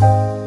you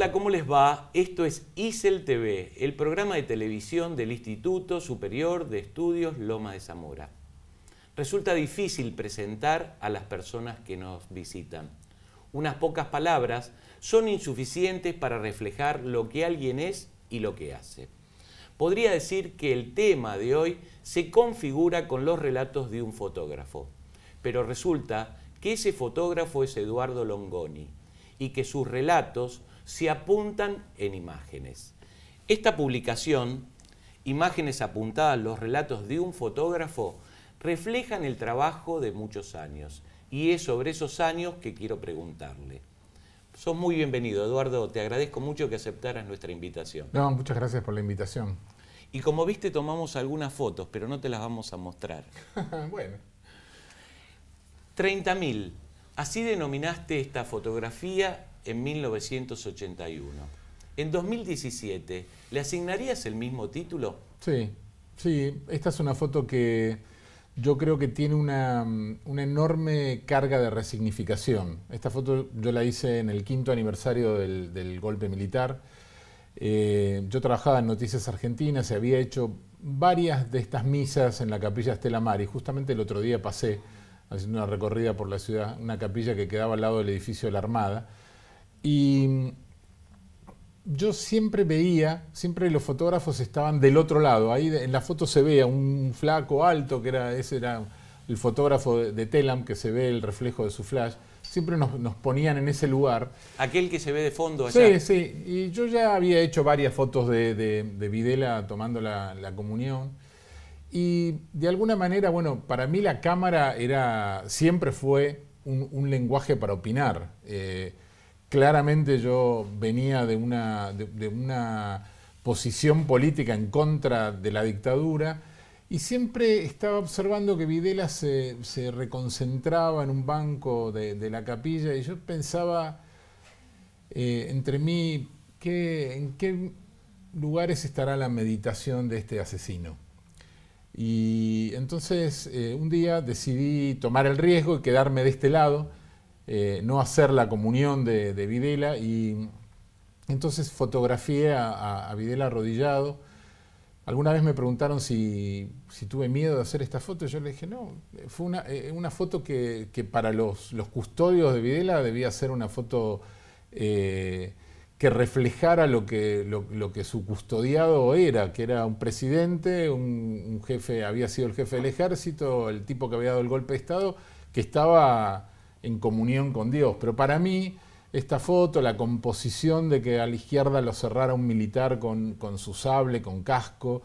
Hola, ¿cómo les va? Esto es ISEL TV, el programa de televisión del Instituto Superior de Estudios Loma de Zamora. Resulta difícil presentar a las personas que nos visitan. Unas pocas palabras son insuficientes para reflejar lo que alguien es y lo que hace. Podría decir que el tema de hoy se configura con los relatos de un fotógrafo, pero resulta que ese fotógrafo es Eduardo Longoni y que sus relatos se apuntan en imágenes. Esta publicación, Imágenes apuntadas los relatos de un fotógrafo, reflejan el trabajo de muchos años. Y es sobre esos años que quiero preguntarle. Sos muy bienvenido, Eduardo. Te agradezco mucho que aceptaras nuestra invitación. No, muchas gracias por la invitación. Y como viste, tomamos algunas fotos, pero no te las vamos a mostrar. bueno. 30.000. Así denominaste esta fotografía en 1981. En 2017, ¿le asignarías el mismo título? Sí, sí. Esta es una foto que yo creo que tiene una, mm, una, enorme carga de resignificación. Esta foto yo la hice en el quinto aniversario del, golpe militar. Eh, yo trabajaba en Noticias Argentinas y había hecho varias de estas misas en la capilla Estela Mar y justamente el otro día pasé haciendo una recorrida por la ciudad, una capilla que quedaba al lado del edificio de la Armada y yo siempre veía, siempre los fotógrafos estaban del otro lado. Ahí en la foto se ve a un flaco alto, que era, ese era el fotógrafo de, Telam, que se ve el reflejo de su flash. Siempre nos, ponían en ese lugar. Aquel que se ve de fondo allá. Sí, sí. Y yo ya había hecho varias fotos de, Videla tomando la, comunión. Y de alguna manera, bueno, para mí la cámara era, siempre fue un, lenguaje para opinar. Eh, Claramente yo venía de una, posición política en contra de la dictadura y siempre estaba observando que Videla se, reconcentraba en un banco de, la capilla y yo pensaba eh, entre mí en qué lugares estará la meditación de este asesino. Y entonces eh, un día decidí tomar el riesgo y quedarme de este lado eh, no hacer la comunión de, Videla y entonces fotografié a, Videla arrodillado. Alguna vez me preguntaron si, tuve miedo de hacer esta foto, yo le dije, no, fue una, eh, foto que, para los, custodios de Videla debía ser una foto eh, que reflejara lo que, su custodiado era, que era un presidente, un, jefe, había sido el jefe del ejército, el tipo que había dado el golpe de Estado, que estaba en comunión con Dios. Pero para mí, esta foto, la composición de que a la izquierda lo cerrara un militar con, su sable, con casco,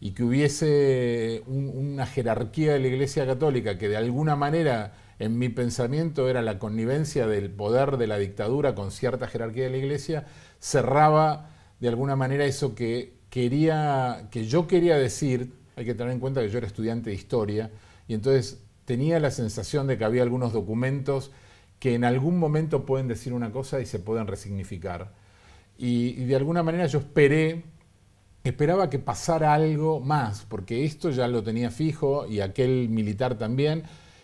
y que hubiese una jerarquía de la Iglesia Católica que de alguna manera, en mi pensamiento, era la connivencia del poder de la dictadura con cierta jerarquía de la Iglesia, cerraba de alguna manera eso que, quería, que yo quería decir. Hay que tener en cuenta que yo era estudiante de historia, y entonces tenía la sensación de que había algunos documentos que en algún momento pueden decir una cosa y se pueden resignificar. Y, de alguna manera yo esperé, esperaba que pasara algo más, porque esto ya lo tenía fijo y aquel militar también,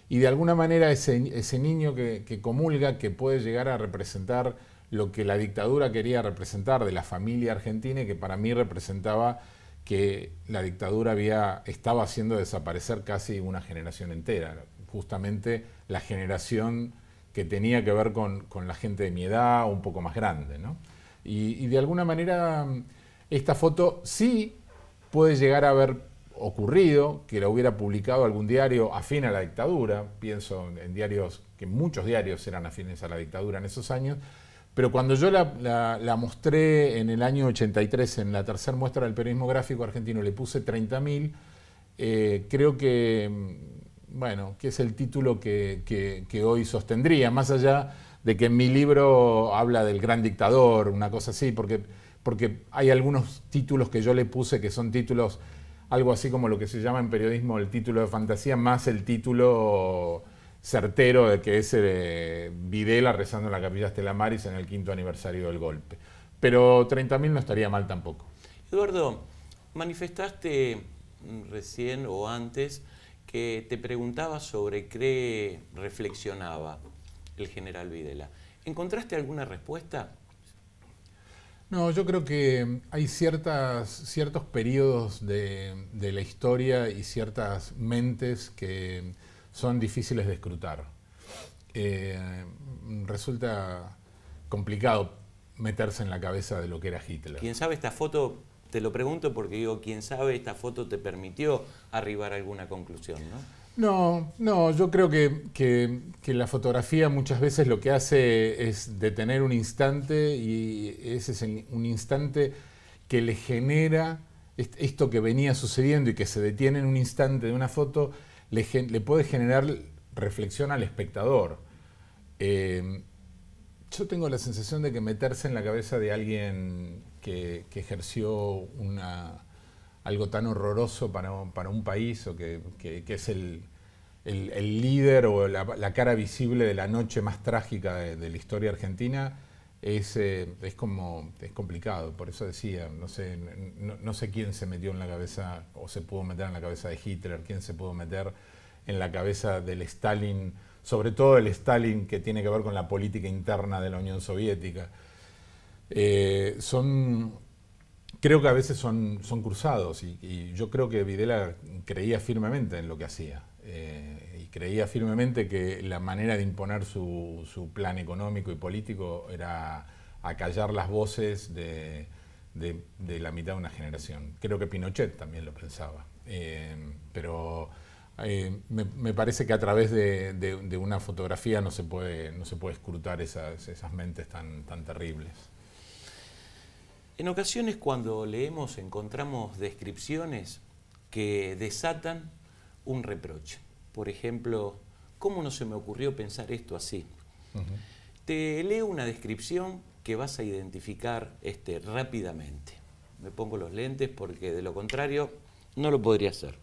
y de alguna manera ese, niño que, que comulga, que puede llegar a representar lo que la dictadura quería representar de la familia argentina y que para mí representaba que la dictadura estaba haciendo desaparecer casi una generación entera, justamente la generación que tenía que ver con, la gente de mi edad, un poco más grande. Y, y de alguna manera esta foto sí puede llegar a haber ocurrido, que la hubiera publicado algún diario afín a la dictadura, pienso en diarios, que muchos diarios eran afines a la dictadura en esos años, pero cuando yo la, mostré en el año 83, en la tercera muestra del periodismo gráfico argentino, le puse 30.000, eh, creo que, mm, bueno, que es el título que, hoy sostendría, más allá de que en mi libro habla del gran dictador, una cosa así, porque, porque hay algunos títulos que yo le puse que son títulos, algo así como lo que se llama en periodismo el título de fantasía, más el título certero de que ese Videla rezando en la capilla Estelamaris en el quinto aniversario del golpe. Pero 30.000 no estaría mal tampoco. Eduardo, manifestaste recién o antes que te preguntaba sobre qué reflexionaba el general Videla. ¿Encontraste alguna respuesta? No, yo creo que hay ciertas, ciertos periodos de la historia y ciertas mentes que son difíciles de escrutar. Eh, resulta complicado meterse en la cabeza de lo que era Hitler. ¿Quién sabe esta foto, te lo pregunto porque digo, ¿quién sabe esta foto te permitió arribar a alguna conclusión, ¿no? No, no, yo creo que, la fotografía muchas veces lo que hace es detener un instante y ese es un instante que le genera esto que venía sucediendo y que se detiene en un instante de una foto, le, puede generar reflexión al espectador. Eh, yo tengo la sensación de que meterse en la cabeza de alguien que, ejerció algo tan horroroso para, un país o que, es el, líder o la, cara visible de la noche más trágica de la historia argentina, es, eh, es, como, es complicado, por eso decía, no sé, no, sé quién se metió en la cabeza o se pudo meter en la cabeza de Hitler, quién se pudo meter en la cabeza del Stalin, sobre todo el Stalin que tiene que ver con la política interna de la Unión Soviética. Eh, son, creo que a veces son, son cruzados y, yo creo que Videla creía firmemente en lo que hacía. Eh, creía firmemente que la manera de imponer su, plan económico y político era acallar las voces de, la mitad de una generación. Creo que Pinochet también lo pensaba. Eh, pero eh, me, parece que a través de, una fotografía no se puede, escrutar esas, mentes tan, tan terribles. En ocasiones cuando leemos encontramos descripciones que desatan un reproche por ejemplo, ¿cómo no se me ocurrió pensar esto así? Te leo una descripción que vas a identificar este, rápidamente. Me pongo los lentes porque de lo contrario no lo podría hacer.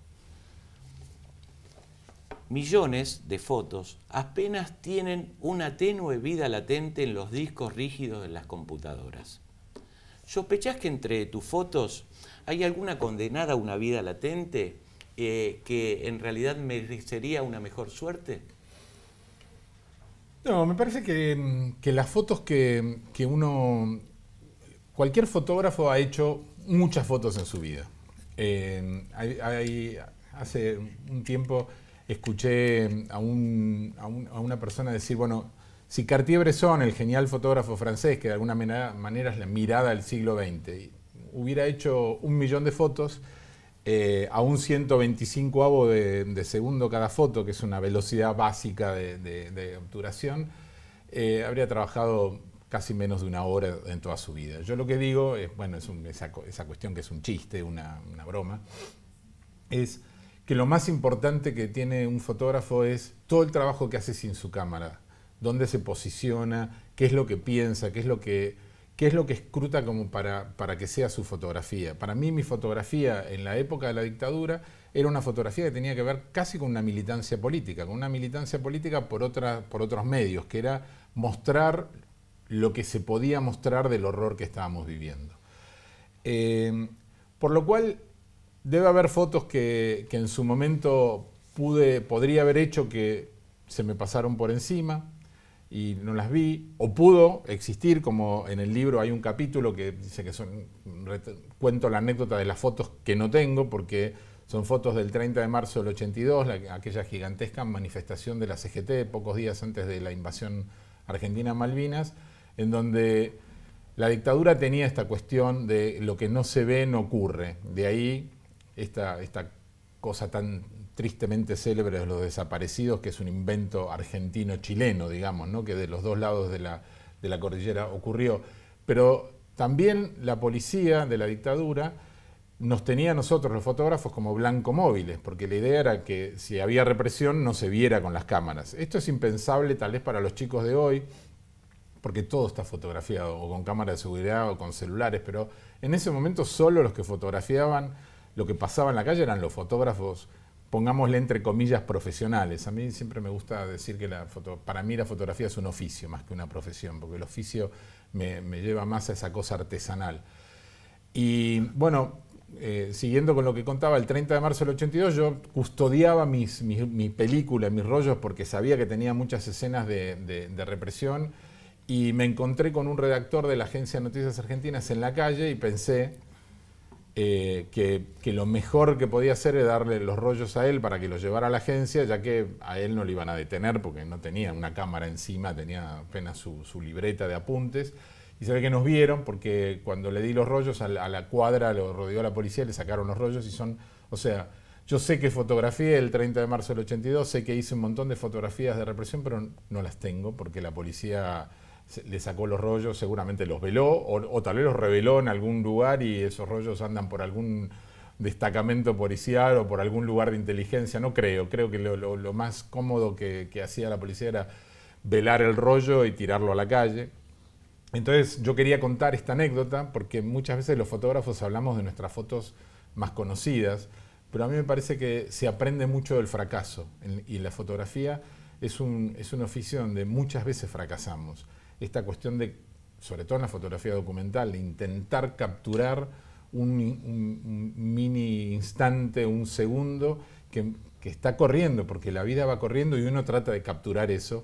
Millones de fotos apenas tienen una tenue vida latente en los discos rígidos de las computadoras. ¿Sospechás que entre tus fotos hay alguna condenada a una vida latente eh, que en realidad merecería una mejor suerte? No, me parece que, mm, las fotos que, uno... Cualquier fotógrafo ha hecho muchas fotos en su vida. Eh, hay, hace un tiempo escuché a, una persona decir, bueno, si Cartier-Bresson, el genial fotógrafo francés, que de alguna manera, es la mirada del siglo XX, hubiera hecho un millón de fotos, eh, a un 125avo de, segundo cada foto, que es una velocidad básica de, obturación, eh, habría trabajado casi menos de una hora en toda su vida. Yo lo que digo, es, bueno, es esa, cuestión que es un chiste, una, una broma, es que lo más importante que tiene un fotógrafo es todo el trabajo que hace sin su cámara, dónde se posiciona, qué es lo que piensa, qué es lo que ¿Qué es lo que escruta como para, que sea su fotografía? Para mí mi fotografía en la época de la dictadura era una fotografía que tenía que ver casi con una militancia política, con una militancia política por, por otros medios, que era mostrar lo que se podía mostrar del horror que estábamos viviendo. Eh, por lo cual, debe haber fotos que, que en su momento pude, podría haber hecho que se me pasaron por encima y no las vi, o pudo existir, como en el libro hay un capítulo que dice que son, cuento la anécdota de las fotos que no tengo, porque son fotos del 30 de marzo del 82, la, aquella gigantesca manifestación de la CGT pocos días antes de la invasión argentina Malvinas, en donde la dictadura tenía esta cuestión de lo que no se ve no ocurre, de ahí esta, esta cosa tan tristemente célebres Los Desaparecidos, que es un invento argentino-chileno, digamos, ¿no? que de los dos lados de la, cordillera ocurrió. Pero también la policía de la dictadura nos tenía a nosotros los fotógrafos como blanco móviles, porque la idea era que si había represión no se viera con las cámaras. Esto es impensable tal vez para los chicos de hoy, porque todo está fotografiado, o con cámaras de seguridad o con celulares, pero en ese momento solo los que fotografiaban lo que pasaba en la calle eran los fotógrafos pongámosle entre comillas, profesionales. A mí siempre me gusta decir que la foto, para mí la fotografía es un oficio más que una profesión, porque el oficio me, lleva más a esa cosa artesanal. Y bueno, eh, siguiendo con lo que contaba, el 30 de marzo del 82 yo custodiaba mis, mi, película, mis rollos, porque sabía que tenía muchas escenas de, de represión, y me encontré con un redactor de la agencia de Noticias Argentinas en la calle y pensé, eh, que, lo mejor que podía hacer era darle los rollos a él para que los llevara a la agencia, ya que a él no le iban a detener porque no tenía una cámara encima, tenía apenas su, libreta de apuntes. Y se ve que nos vieron porque cuando le di los rollos a la, cuadra, lo rodeó la policía, le sacaron los rollos y son, o sea, yo sé que fotografié el 30 de marzo del 82, sé que hice un montón de fotografías de represión, pero no las tengo porque la policía le sacó los rollos, seguramente los veló, o, tal vez los reveló en algún lugar y esos rollos andan por algún destacamento policial o por algún lugar de inteligencia, no creo, creo que lo, más cómodo que, hacía la policía era velar el rollo y tirarlo a la calle. Entonces yo quería contar esta anécdota porque muchas veces los fotógrafos hablamos de nuestras fotos más conocidas, pero a mí me parece que se aprende mucho del fracaso y la fotografía es un, es un oficio donde muchas veces fracasamos esta cuestión de, sobre todo en la fotografía documental, intentar capturar un, mini instante, un segundo que, está corriendo, porque la vida va corriendo y uno trata de capturar eso.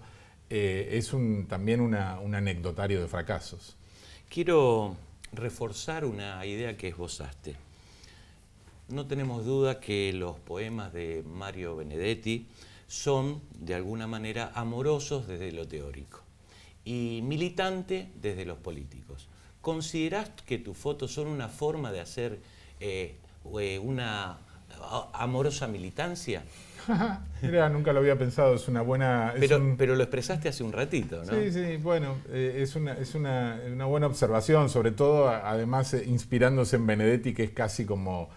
Eh, es también un anecdotario de fracasos. Quiero reforzar una idea que esbozaste. No tenemos duda que los poemas de Mario Benedetti son, de alguna manera, amorosos desde lo teórico y militante desde los políticos. ¿Considerás que tus fotos son una forma de hacer eh, eh, una amorosa militancia? Mira, nunca lo había pensado, es una buena... Pero, lo expresaste hace un ratito, ¿no? Sí, sí, bueno, eh, es, una, buena observación, sobre todo además inspirándose en Benedetti, que es casi como,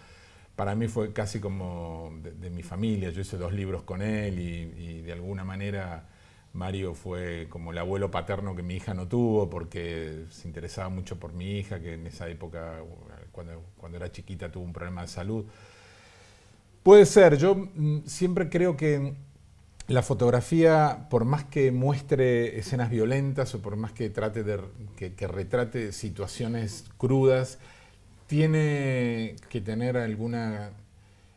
para mí fue casi como de, mi familia, yo hice dos libros con él y de alguna manera Mario fue como el abuelo paterno que mi hija no tuvo porque se interesaba mucho por mi hija, que en esa época, cuando, era chiquita, tuvo un problema de salud. Puede ser, yo mm, siempre creo que la fotografía, por más que muestre escenas violentas o por más que trate de que, retrate situaciones crudas, tiene que tener alguna.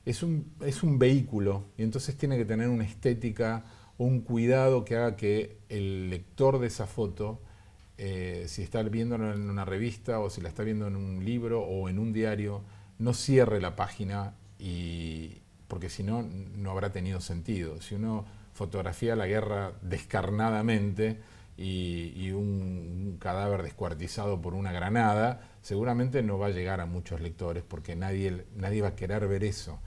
Es un, es un vehículo y entonces tiene que tener una estética un cuidado que haga que el lector de esa foto, eh, si está viéndola en una revista o si la está viendo en un libro o en un diario, no cierre la página y porque si no, no habrá tenido sentido. Si uno fotografía la guerra descarnadamente y, un, cadáver descuartizado por una granada, seguramente no va a llegar a muchos lectores porque nadie, nadie va a querer ver eso.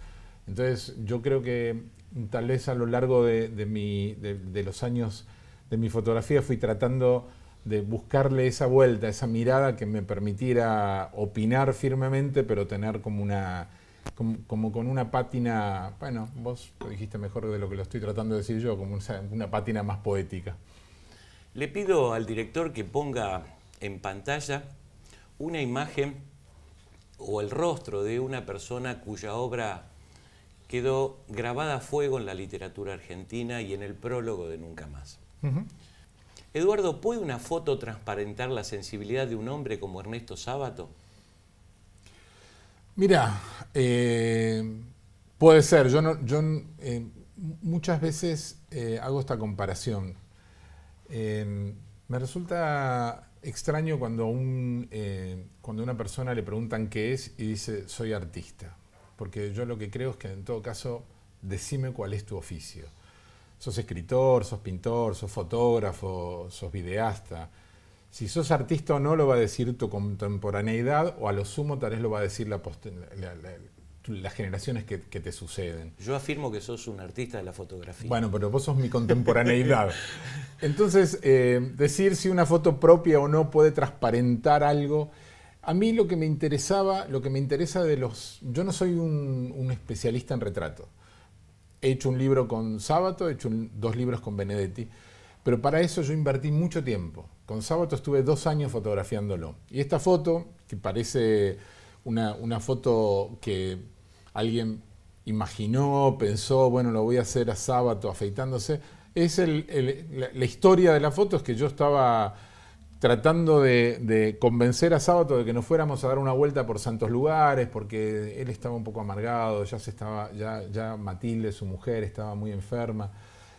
Entonces yo creo que tal vez a lo largo de, mi, de, los años de mi fotografía fui tratando de buscarle esa vuelta, esa mirada que me permitiera opinar firmemente, pero tener como una, como, con una pátina, bueno, vos lo dijiste mejor de lo que lo estoy tratando de decir yo, como una, una pátina más poética. Le pido al director que ponga en pantalla una imagen o el rostro de una persona cuya obra quedó grabada a fuego en la literatura argentina y en el prólogo de Nunca Más. Eduardo, ¿puede una foto transparentar la sensibilidad de un hombre como Ernesto Sábato? Mira, eh, puede ser. Yo, eh, muchas veces eh, hago esta comparación. me resulta extraño cuando, cuando a una persona le preguntan qué es y dice, soy artista porque yo lo que creo es que en todo caso, decime cuál es tu oficio. Sos escritor, sos pintor, sos fotógrafo, sos videasta. Si sos artista o no lo va a decir tu contemporaneidad o a lo sumo tal vez lo va a decir las generaciones que, te suceden. Yo afirmo que sos un artista de la fotografía. Bueno, pero vos sos mi contemporaneidad. Entonces, eh, decir si una foto propia o no puede transparentar algo a mí lo que me interesaba, lo que me interesa de los... Yo no soy un, especialista en retrato. He hecho un libro con Sábato, he hecho dos libros con Benedetti, pero para eso yo invertí mucho tiempo. Con Sábato estuve dos años fotografiándolo. Y esta foto, que parece una, foto que alguien imaginó, pensó, bueno, lo voy a hacer a Sábato afeitándose, es el, la, la historia de la foto, es que yo estaba tratando de, convencer a Sábato de que nos fuéramos a dar una vuelta por santos lugares, porque él estaba un poco amargado, ya, se estaba, ya, ya Matilde, su mujer, estaba muy enferma.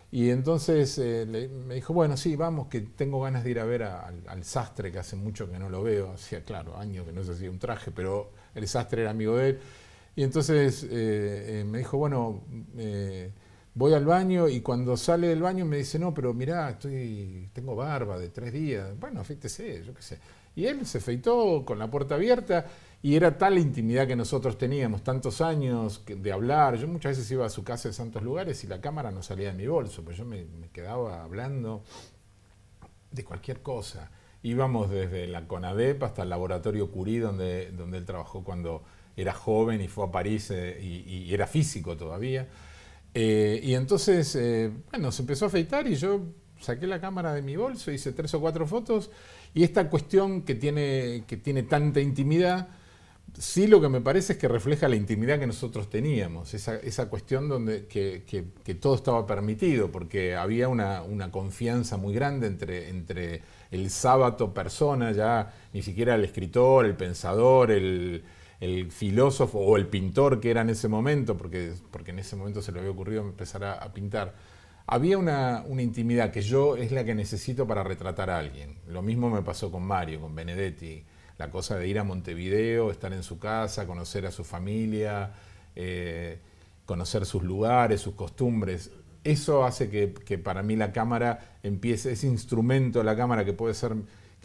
Y entonces eh, me dijo, bueno, sí, vamos, que tengo ganas de ir a ver al, sastre, que hace mucho que no lo veo, hacía, claro, años que no se hacía un traje, pero el sastre era amigo de él. Y entonces eh, eh, me dijo, bueno, voy al baño y cuando sale del baño me dice, no, pero mirá, estoy, tengo barba de tres días. Bueno, afeítese, yo qué sé. Y él se afeitó con la puerta abierta y era tal intimidad que nosotros teníamos, tantos años de hablar. Yo muchas veces iba a su casa de santos lugares y la cámara no salía de mi bolso, pues yo me, quedaba hablando de cualquier cosa. Íbamos desde la CONADEP hasta el laboratorio Curie, donde, donde él trabajó cuando era joven y fue a París eh, y, y era físico todavía. Eh, y entonces, eh, bueno, se empezó a afeitar y yo saqué la cámara de mi bolso, hice tres o cuatro fotos y esta cuestión que tiene, que tiene tanta intimidad, sí lo que me parece es que refleja la intimidad que nosotros teníamos, esa, cuestión donde todo estaba permitido, porque había una, una, confianza muy grande entre, entre el sábado persona, ya ni siquiera el escritor, el pensador, el, el filósofo o el pintor que era en ese momento, porque, porque en ese momento se le había ocurrido empezar a, pintar, había una, intimidad que yo es la que necesito para retratar a alguien. Lo mismo me pasó con Mario, con Benedetti, la cosa de ir a Montevideo, estar en su casa, conocer a su familia, eh, conocer sus lugares, sus costumbres. Eso hace que, para mí la cámara empiece, ese instrumento, la cámara que puede ser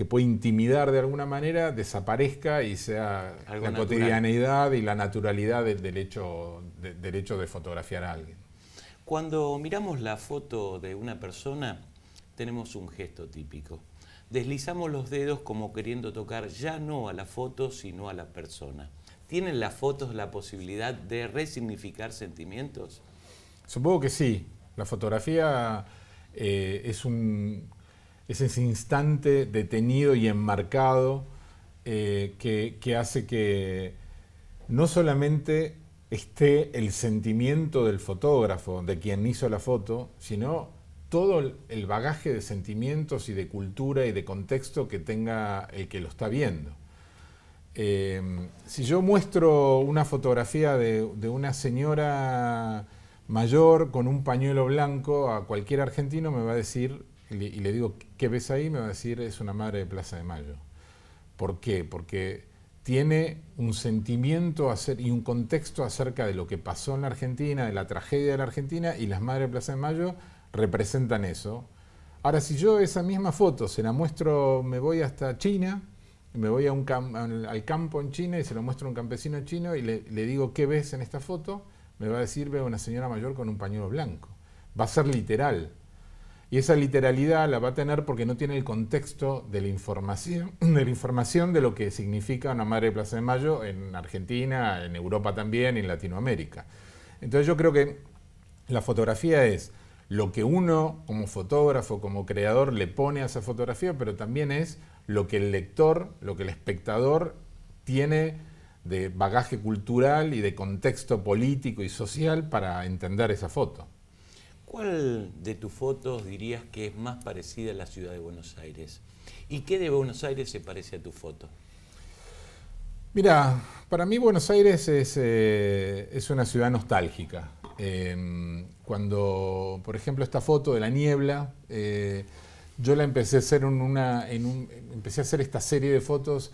que puede intimidar de alguna manera desaparezca y sea la cotidianeidad y la naturalidad del, derecho de, de fotografiar a alguien. Cuando miramos la foto de una persona, tenemos un gesto típico. Deslizamos los dedos como queriendo tocar ya no a la foto, sino a la persona. ¿Tienen las fotos la posibilidad de resignificar sentimientos? Supongo que sí. La fotografía eh, es un ese instante detenido y enmarcado eh, que, hace que no solamente esté el sentimiento del fotógrafo, de quien hizo la foto, sino todo el bagaje de sentimientos y de cultura y de contexto que tenga el que lo está viendo. Eh, si yo muestro una fotografía de, de una señora mayor con un pañuelo blanco, a cualquier argentino me va a decir y le, digo, ¿qué ves ahí? Me va a decir, es una madre de Plaza de Mayo. ¿Por qué? Porque tiene un sentimiento y un contexto acerca de lo que pasó en la Argentina, de la tragedia de la Argentina, y las Madres de Plaza de Mayo representan eso. Ahora, si yo esa misma foto se la muestro, me voy hasta China, me voy a un al campo en China y se lo muestro a un campesino chino y le, le, digo, ¿qué ves en esta foto? Me va a decir, veo una señora mayor con un pañuelo blanco. Va a ser literal. Y esa literalidad la va a tener porque no tiene el contexto de la información, de la información de lo que significa una madre de Plaza de Mayo en Argentina, en Europa también, en Latinoamérica. Entonces yo creo que la fotografía es lo que uno como fotógrafo, como creador le pone a esa fotografía, pero también es lo que el lector, lo que el espectador tiene de bagaje cultural y de contexto político y social para entender esa foto. ¿Cuál de tus fotos dirías que es más parecida a la ciudad de Buenos Aires? ¿Y qué de Buenos Aires se parece a tu foto? Mira, para mí Buenos Aires es, eh, una ciudad nostálgica. Em, cuando, por ejemplo, esta foto de la niebla, eh, yo la empecé a hacer una, empecé a hacer esta serie de fotos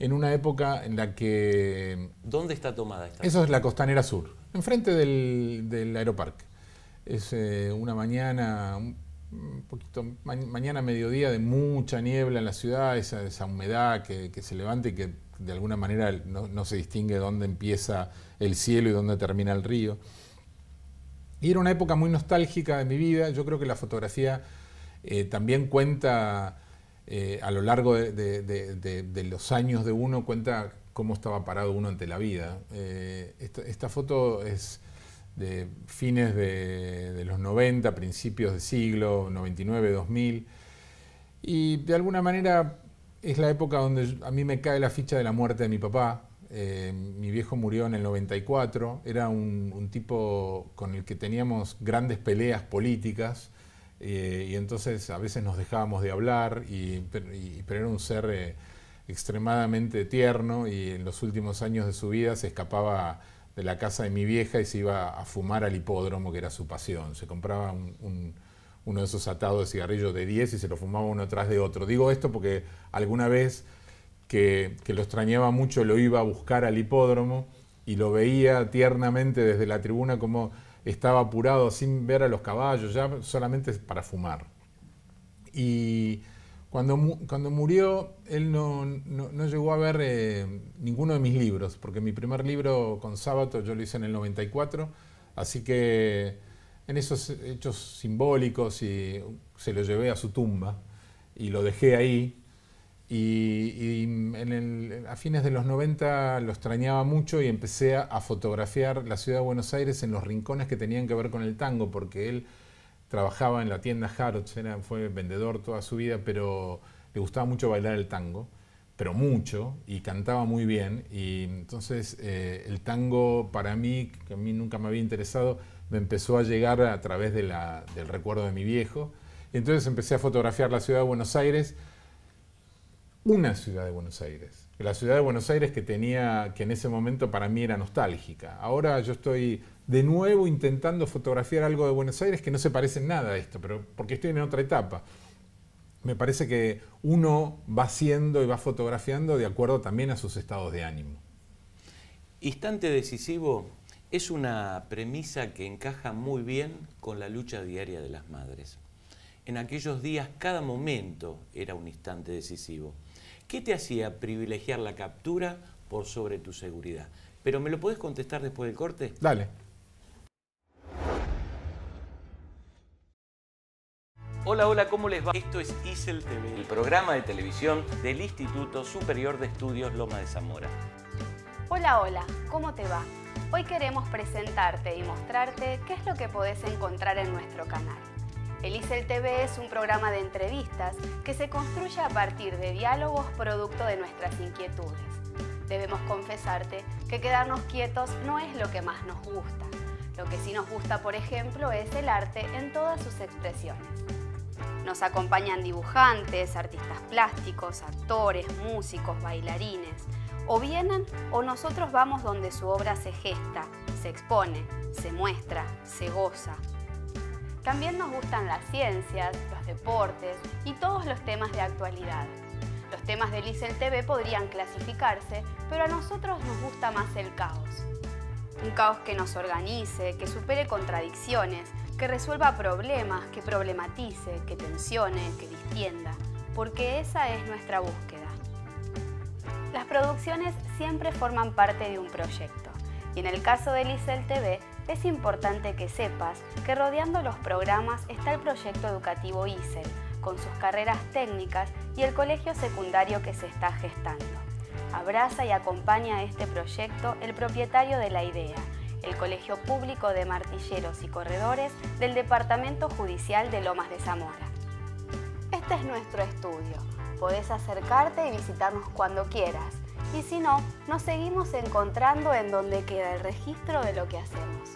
en una época en la que... ¿Dónde está tomada esta? Eso es la Costanera Sur, enfrente del, del aeroparque es eh, una mañana, un poquito, mañana mediodía de mucha niebla en la ciudad, esa, humedad que, se levanta y que de alguna manera no, se distingue dónde empieza el cielo y dónde termina el río. Y era una época muy nostálgica de mi vida, yo creo que la fotografía eh, también cuenta... Eh, a lo largo de, los años de uno cuenta cómo estaba parado uno ante la vida. esta, foto es de fines de, los 90, principios de siglo, 99, 2000. Y de alguna manera es la época donde a mí me cae la ficha de la muerte de mi papá. Eh, mi viejo murió en el 94, era un, tipo con el que teníamos grandes peleas políticas eh, y entonces a veces nos dejábamos de hablar, y, pero era un ser eh, extremadamente tierno y en los últimos años de su vida se escapaba de la casa de mi vieja y se iba a fumar al hipódromo, que era su pasión. Se compraba uno de esos atados de cigarrillos de 10 y se lo fumaba uno tras de otro. Digo esto porque alguna vez que, que lo extrañaba mucho lo iba a buscar al hipódromo y lo veía tiernamente desde la tribuna como estaba apurado sin ver a los caballos, ya solamente para fumar. Y cuando, murió, él no, llegó a ver eh, ninguno de mis libros, porque mi primer libro con Sábato yo lo hice en el 94, así que en esos hechos simbólicos y se lo llevé a su tumba y lo dejé ahí. Y, a fines de los 90 lo extrañaba mucho y empecé a fotografiar la ciudad de Buenos Aires en los rincones que tenían que ver con el tango, porque él trabajaba en la tienda Harrods, fue vendedor toda su vida, pero le gustaba mucho bailar el tango, pero mucho, y cantaba muy bien. Y entonces eh, el tango para mí, que a mí nunca me había interesado, me empezó a llegar a través de la, del recuerdo de mi viejo. entonces empecé a fotografiar la ciudad de Buenos Aires, una ciudad de Buenos Aires. La ciudad de Buenos Aires que tenía, que en ese momento para mí era nostálgica. Ahora yo estoy de nuevo intentando fotografiar algo de Buenos Aires que no se parece en nada a esto, pero porque estoy en otra etapa. Me parece que uno va haciendo y va fotografiando de acuerdo también a sus estados de ánimo. Instante decisivo es una premisa que encaja muy bien con la lucha diaria de las madres. En aquellos días cada momento era un instante decisivo. ¿Qué te hacía privilegiar la captura por sobre tu seguridad? Pero me lo puedes contestar después del corte. Dale. Hola, hola, ¿cómo les va? Esto es ISEL TV, el programa de televisión del Instituto Superior de Estudios Loma de Zamora. Hola, hola, ¿cómo te va? Hoy queremos presentarte y mostrarte qué es lo que podés encontrar en nuestro canal. El ISEL TV es un programa de entrevistas que se construye a partir de diálogos producto de nuestras inquietudes. Debemos confesarte que quedarnos quietos no es lo que más nos gusta. Lo que sí nos gusta, por ejemplo, es el arte en todas sus expresiones. Nos acompañan dibujantes, artistas plásticos, actores, músicos, bailarines. O vienen o nosotros vamos donde su obra se gesta, se expone, se muestra, se goza. También nos gustan las ciencias, los deportes y todos los temas de actualidad. Los temas de Licel TV podrían clasificarse, pero a nosotros nos gusta más el caos. Un caos que nos organice, que supere contradicciones, que resuelva problemas, que problematice, que tensione, que distienda, porque esa es nuestra búsqueda. Las producciones siempre forman parte de un proyecto y en el caso de ISEL TV es importante que sepas que rodeando los programas está el proyecto educativo ISEL, con sus carreras técnicas y el colegio secundario que se está gestando. Abraza y acompaña a este proyecto el propietario de la idea, el Colegio Público de Martilleros y Corredores del Departamento Judicial de Lomas de Zamora. Este es nuestro estudio. Podés acercarte y visitarnos cuando quieras. Y si no, nos seguimos encontrando en donde queda el registro de lo que hacemos.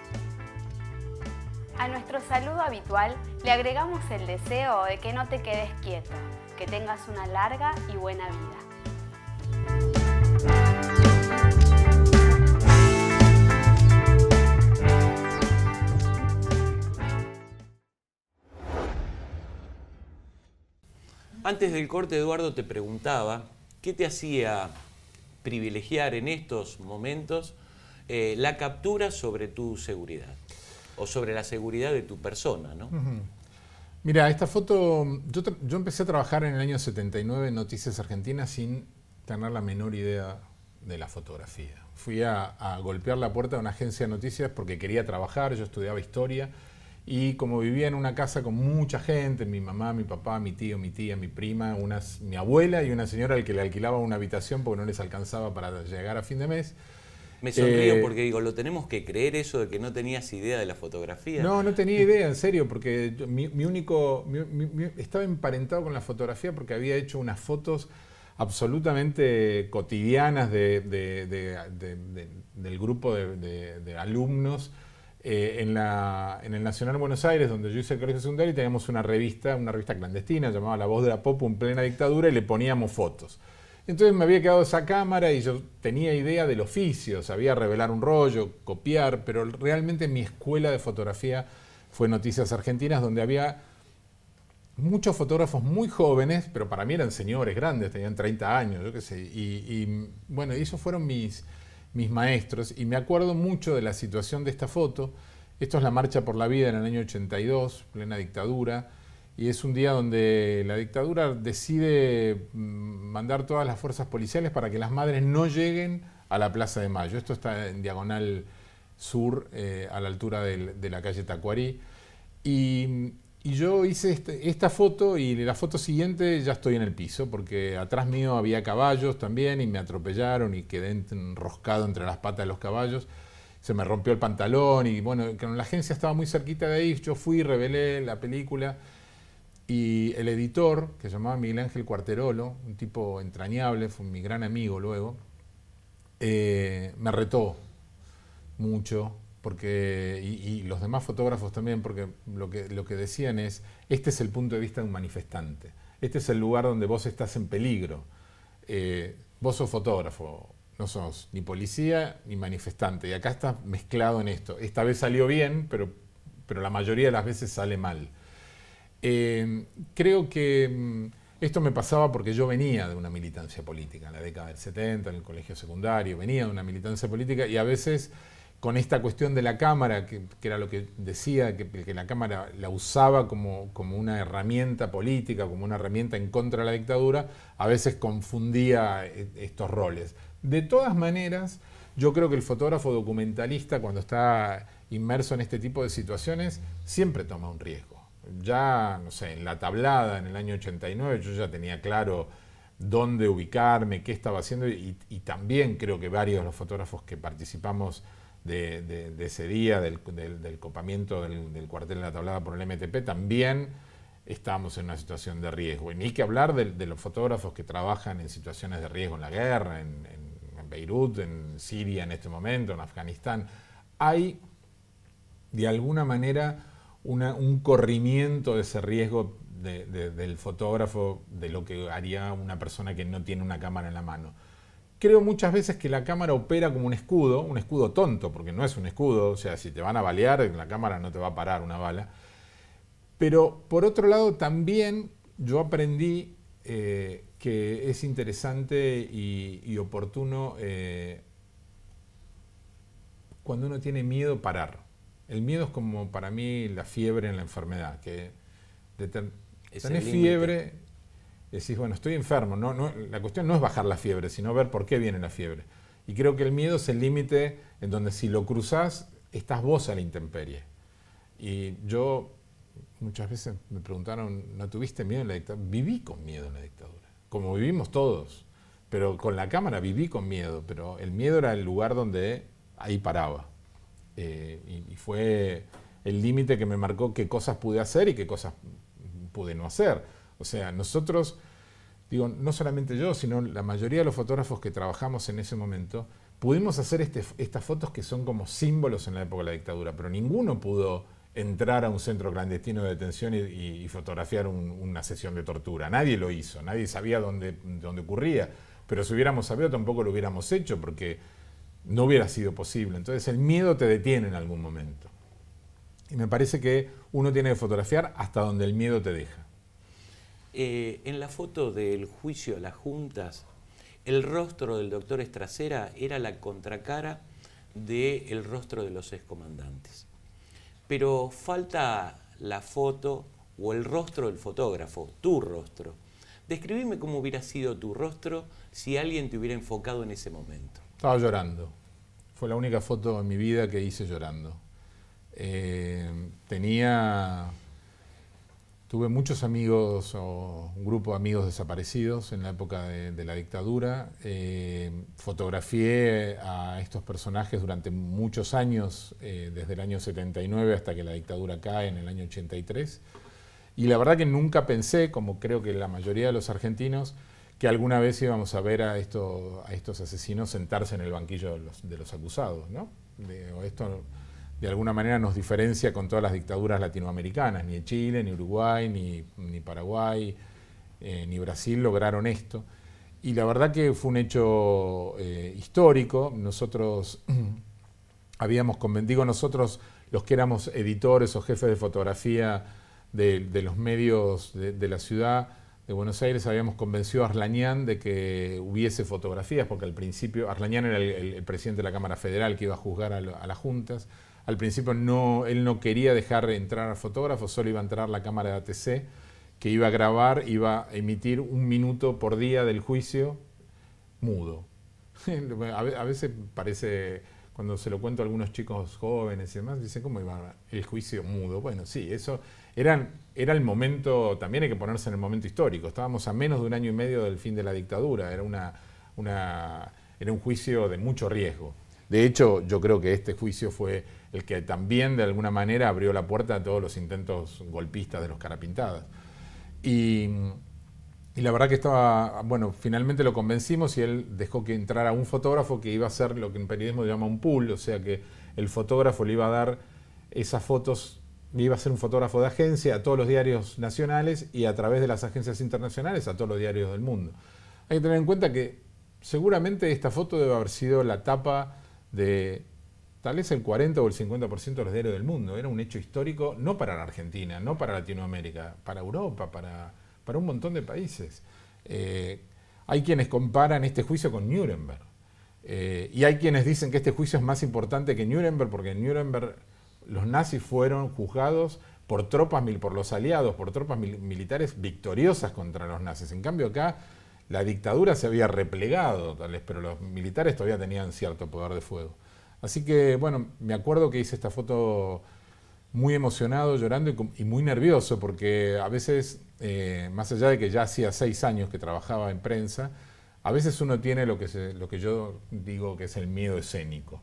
A nuestro saludo habitual le agregamos el deseo de que no te quedes quieto, que tengas una larga y buena vida. Antes del corte, Eduardo, te preguntaba, ¿qué te hacía privilegiar en estos momentos eh, la captura sobre tu seguridad? O sobre la seguridad de tu persona, ¿no? Mira, esta foto, yo, empecé a trabajar en el año 79 en Noticias Argentinas sin tener la menor idea de la fotografía. Fui a golpear la puerta de una agencia de noticias porque quería trabajar, yo estudiaba historia y como vivía en una casa con mucha gente, mi mamá, mi papá, mi tío, mi tía, mi prima, mi abuela y una señora al que le alquilaba una habitación porque no les alcanzaba para llegar a fin de mes. Me sonrío eh, porque digo, lo tenemos que creer eso de que no tenías idea de la fotografía. No, no tenía idea, en serio, porque mi, único. estaba emparentado con la fotografía porque había hecho unas fotos absolutamente cotidianas del grupo de alumnos eh, en, el Nacional Buenos Aires, donde yo hice el colegio secundario, teníamos una revista, una revista clandestina llamada La Voz de la Popu, en plena dictadura y le poníamos fotos. Entonces me había quedado esa cámara y yo tenía idea del oficio, sabía revelar un rollo, copiar, pero realmente mi escuela de fotografía fue Noticias Argentinas, donde había muchos fotógrafos muy jóvenes, pero para mí eran señores grandes, tenían 30 años, yo qué sé. Y, y bueno, esos fueron mis, mis maestros, y me acuerdo mucho de la situación de esta foto. Esto es la Marcha por la Vida en el año 82, plena dictadura, y es un día donde la dictadura decide mm, mandar todas las fuerzas policiales para que las madres no lleguen a la Plaza de Mayo. Esto está en diagonal sur, eh, a la altura de la calle Tacuarí. Y y yo hice este, esta foto y la foto siguiente ya estoy en el piso, porque atrás mío había caballos también y me atropellaron y quedé enroscado entre las patas de los caballos. Se me rompió el pantalón y bueno, la agencia estaba muy cerquita de ahí. Yo fui, revelé la película y el editor, que se llamaba Miguel Ángel Cuarterolo, un tipo entrañable, fue mi gran amigo luego, eh, me retó mucho porque, y, los demás fotógrafos también, porque lo que, lo que decían es, este es el punto de vista de un manifestante, este es el lugar donde vos estás en peligro, eh, vos sos fotógrafo, no sos ni policía ni manifestante, y acá estás mezclado en esto. Esta vez salió bien, pero, pero la mayoría de las veces sale mal. Eh, creo que mm, esto me pasaba porque yo venía de una militancia política, en la década del 70, en el colegio secundario, venía de una militancia política y a veces con esta cuestión de la cámara, que, era lo que decía, que, la cámara la usaba como, una herramienta política, como una herramienta en contra de la dictadura, a veces confundía e, estos roles. De todas maneras, yo creo que el fotógrafo documentalista, cuando está inmerso en este tipo de situaciones, siempre toma un riesgo. Ya, no sé, en la tablada, en el año 89, yo ya tenía claro dónde ubicarme, qué estaba haciendo, y, y también creo que varios de los fotógrafos que participamos de, ese día, del, copamiento del, cuartel en la tablada por el MTP, también estábamos en una situación de riesgo. Y ni hay que hablar de, los fotógrafos que trabajan en situaciones de riesgo en la guerra, en, Beirut, en Siria en este momento, en Afganistán. Hay, de alguna manera, un corrimiento de ese riesgo del fotógrafo de lo que haría una persona que no tiene una cámara en la mano creo muchas veces que la Cámara opera como un escudo, un escudo tonto, porque no es un escudo, o sea, si te van a balear, la Cámara no te va a parar una bala. Pero por otro lado, también yo aprendí eh, que es interesante y, oportuno eh, cuando uno tiene miedo parar. El miedo es como para mí la fiebre en la enfermedad, que fiebre, decís, bueno, estoy enfermo. No, no, la cuestión no es bajar la fiebre, sino ver por qué viene la fiebre. Y creo que el miedo es el límite en donde si lo cruzas, estás vos a la intemperie. Y yo muchas veces me preguntaron, ¿no tuviste miedo en la dictadura? Viví con miedo en la dictadura, como vivimos todos. Pero con la cámara viví con miedo, pero el miedo era el lugar donde ahí paraba. Eh, y, y fue el límite que me marcó qué cosas pude hacer y qué cosas pude no hacer o sea, nosotros, digo, no solamente yo, sino la mayoría de los fotógrafos que trabajamos en ese momento, pudimos hacer este estas fotos que son como símbolos en la época de la dictadura, pero ninguno pudo entrar a un centro clandestino de detención y, fotografiar una sesión de tortura. Nadie lo hizo, nadie sabía dónde, dónde ocurría, pero si hubiéramos sabido tampoco lo hubiéramos hecho porque no hubiera sido posible. Entonces el miedo te detiene en algún momento. Y me parece que uno tiene que fotografiar hasta donde el miedo te deja. Eh, en la foto del juicio a las juntas, el rostro del doctor Estracera era la contracara del rostro de los excomandantes. Pero falta la foto o el rostro del fotógrafo, tu rostro. Describime cómo hubiera sido tu rostro si alguien te hubiera enfocado en ese momento. Estaba llorando. Fue la única foto en mi vida que hice llorando. Eh, tenía Tuve muchos amigos o un grupo de amigos desaparecidos en la época de, la dictadura. Eh, fotografié a estos personajes durante muchos años, eh, desde el año 79 hasta que la dictadura cae en el año 83. Y la verdad que nunca pensé, como creo que la mayoría de los argentinos, que alguna vez íbamos a ver a, estos asesinos sentarse en el banquillo de los, acusados. ¿no? o de alguna manera nos diferencia con todas las dictaduras latinoamericanas, ni Chile, ni Uruguay, ni, Paraguay, eh, ni Brasil lograron esto. Y la verdad que fue un hecho eh, histórico. Nosotros habíamos, convencido nosotros los que éramos editores o jefes de fotografía de, los medios de, la ciudad de Buenos Aires, habíamos convencido a Arlañán de que hubiese fotografías, porque al principio Arlañán era el, presidente de la Cámara Federal que iba a juzgar a las juntas al principio no, él no quería dejar entrar a fotógrafos, solo iba a entrar la cámara de ATC, que iba a grabar, iba a emitir un minuto por día del juicio mudo. a veces parece, cuando se lo cuento a algunos chicos jóvenes y demás, dicen, ¿cómo iba el juicio mudo? Bueno, sí, eso era el momento, también hay que ponerse en el momento histórico. Estábamos a menos de un año y medio del fin de la dictadura, era, una, era un juicio de mucho riesgo. De hecho, yo creo que este juicio fue el que también de alguna manera abrió la puerta a todos los intentos golpistas de los carapintadas. Y, y la verdad que estaba, bueno, finalmente lo convencimos y él dejó que entrara un fotógrafo que iba a hacer lo que en periodismo se llama un pool, o sea que el fotógrafo le iba a dar esas fotos, le iba a ser un fotógrafo de agencia a todos los diarios nacionales y a través de las agencias internacionales a todos los diarios del mundo. Hay que tener en cuenta que seguramente esta foto debe haber sido la tapa de tal vez el 40 o el 50% de los del mundo. Era un hecho histórico no para la Argentina, no para Latinoamérica, para Europa, para, un montón de países. Eh, hay quienes comparan este juicio con Nuremberg. Eh, y hay quienes dicen que este juicio es más importante que Nuremberg, porque en Nuremberg los nazis fueron juzgados por tropas, por los aliados, por tropas militares victoriosas contra los nazis. En cambio acá la dictadura se había replegado, tal vez, pero los militares todavía tenían cierto poder de fuego. Así que, bueno, me acuerdo que hice esta foto muy emocionado, llorando y, muy nervioso, porque a veces, eh, más allá de que ya hacía seis años que trabajaba en prensa, a veces uno tiene lo que, lo que yo digo que es el miedo escénico.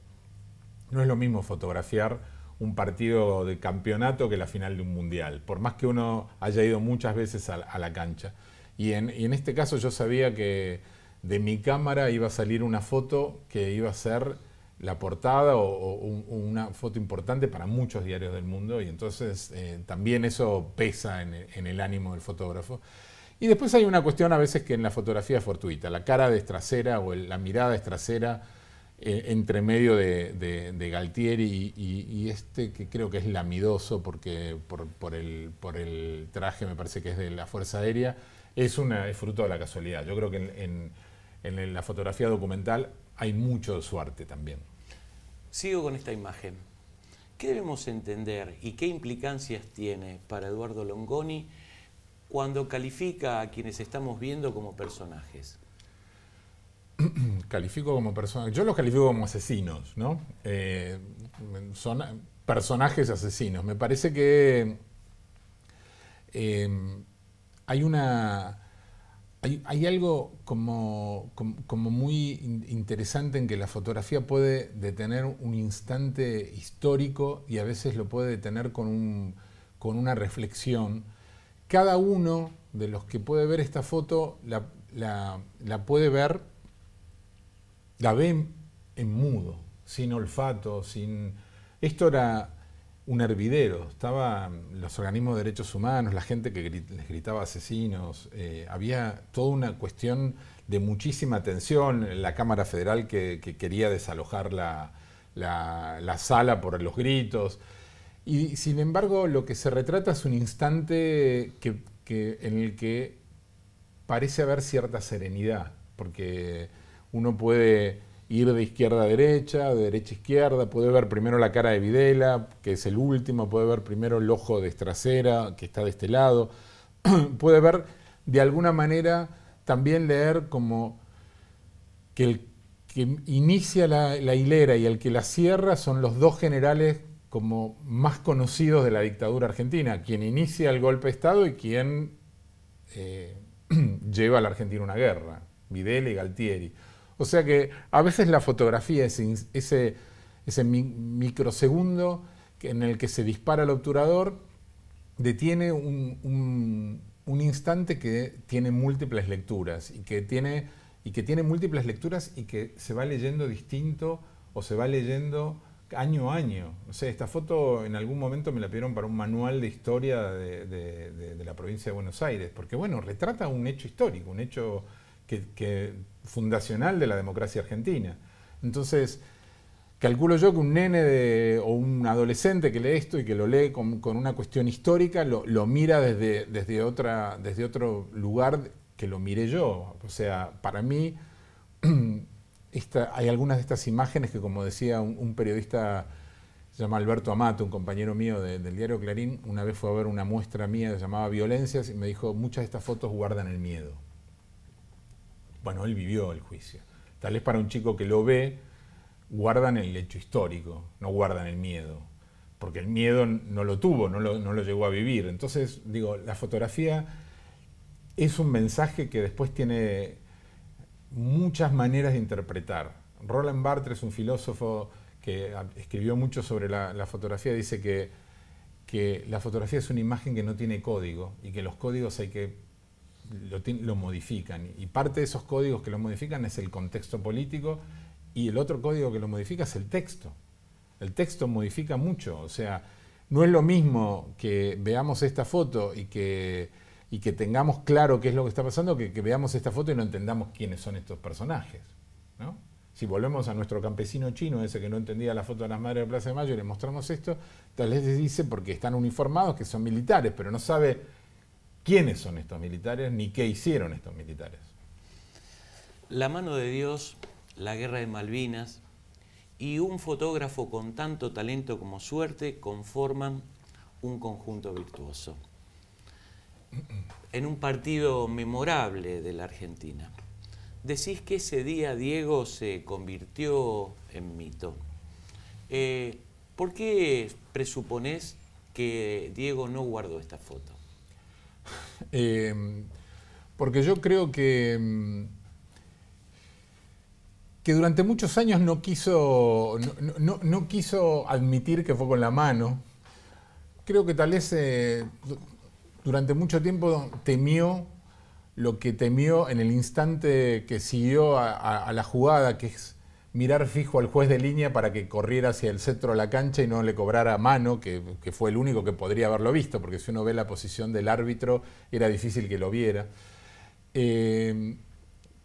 No es lo mismo fotografiar un partido de campeonato que la final de un mundial, por más que uno haya ido muchas veces a, la cancha. y en este caso yo sabía que de mi cámara iba a salir una foto que iba a ser la portada o, una foto importante para muchos diarios del mundo y entonces eh, también eso pesa en, el ánimo del fotógrafo. Y después hay una cuestión a veces que en la fotografía es fortuita, la cara de trasera o la mirada de trasera eh, entre medio de, Galtieri y, este que creo que es lamidoso porque por, el, por el traje me parece que es de la Fuerza Aérea, es, una, fruto de la casualidad. Yo creo que en la fotografía documental hay mucho suerte también. Sigo con esta imagen. ¿Qué debemos entender y qué implicancias tiene para Eduardo Longoni cuando califica a quienes estamos viendo como personajes? Califico como personajes. Yo los califico como asesinos, ¿no? Eh, son personajes asesinos. Me parece que eh, hay una hay, algo como, muy interesante en que la fotografía puede detener un instante histórico y a veces lo puede detener con, una reflexión. Cada uno de los que puede ver esta foto la, puede ver, la ve en, en mudo, sin olfato, sin... Esto era un hervidero. Estaban mm, los organismos de derechos humanos, la gente que les gritaba asesinos. Eh, había toda una cuestión de muchísima tensión. La Cámara Federal que, quería desalojar la, la, la, sala por los gritos. Y sin embargo, lo que se retrata es un instante que, en el que parece haber cierta serenidad, porque uno puede ir de izquierda a derecha, de derecha a izquierda, puede ver primero la cara de Videla, que es el último, puede ver primero el ojo de Estracera, que está de este lado, puede ver de alguna manera también leer como que el que inicia la, hilera y el que la cierra son los dos generales como más conocidos de la dictadura argentina, quien inicia el golpe de Estado y quien eh, lleva a la Argentina una guerra, Videla y Galtieri. O sea que a veces la fotografía, ese, ese microsegundo en el que se dispara el obturador, detiene un, instante que tiene múltiples lecturas y que tiene, y que tiene múltiples lecturas y que se va leyendo distinto o se va leyendo año a año. O sea, esta foto en algún momento me la pidieron para un manual de historia de, de la provincia de Buenos Aires, porque bueno, retrata un hecho histórico, un hecho que, fundacional de la democracia argentina. Entonces, calculo yo que un nene o un adolescente que lee esto y que lo lee con, una cuestión histórica, lo, mira desde, desde, otra, desde otro lugar que lo miré yo. O sea, para mí hay algunas de estas imágenes que, como decía un, periodista, se llama Alberto Amato, un compañero mío del diario Clarín, una vez fue a ver una muestra mía que se llamaba Violencias y me dijo, muchas de estas fotos guardan el miedo. Bueno, él vivió el juicio. Tal vez para un chico que lo ve, guardan el hecho histórico, no guardan el miedo, porque el miedo no lo tuvo, no lo, llegó a vivir. Entonces, digo, la fotografía es un mensaje que después tiene muchas maneras de interpretar. Roland Barthes, un filósofo que escribió mucho sobre la, la fotografía, dice que, que la fotografía es una imagen que no tiene código y que los códigos hay que lo, modifican. Y parte de esos códigos que lo modifican es el contexto político y el otro código que lo modifica es el texto. El texto modifica mucho, o sea, no es lo mismo que veamos esta foto y que, que tengamos claro qué es lo que está pasando que que veamos esta foto y no entendamos quiénes son estos personajes. Si volvemos a nuestro campesino chino, ese que no entendía la foto de las madres de Plaza de Mayo y le mostramos esto, tal vez les dice porque están uniformados que son militares, pero no sabe quiénes son estos militares ni qué hicieron estos militares. La mano de Dios, la guerra de Malvinas y un fotógrafo con tanto talento como suerte conforman un conjunto virtuoso. En un partido memorable de la Argentina, decís que ese día Diego se convirtió en mito. Eh, ¿Por qué presuponés que Diego no guardó esta foto? Em, porque yo creo que, em, que durante muchos años no quiso, no, quiso admitir que fue con la mano. Creo que tal vez eh, durante mucho tiempo temió lo que temió en el instante que siguió a, a la jugada, que es mirar fijo al juez de línea para que corriera hacia el centro de la cancha y no le cobrara mano, que, fue el único que podría haberlo visto, porque si uno ve la posición del árbitro era difícil que lo viera. Eh,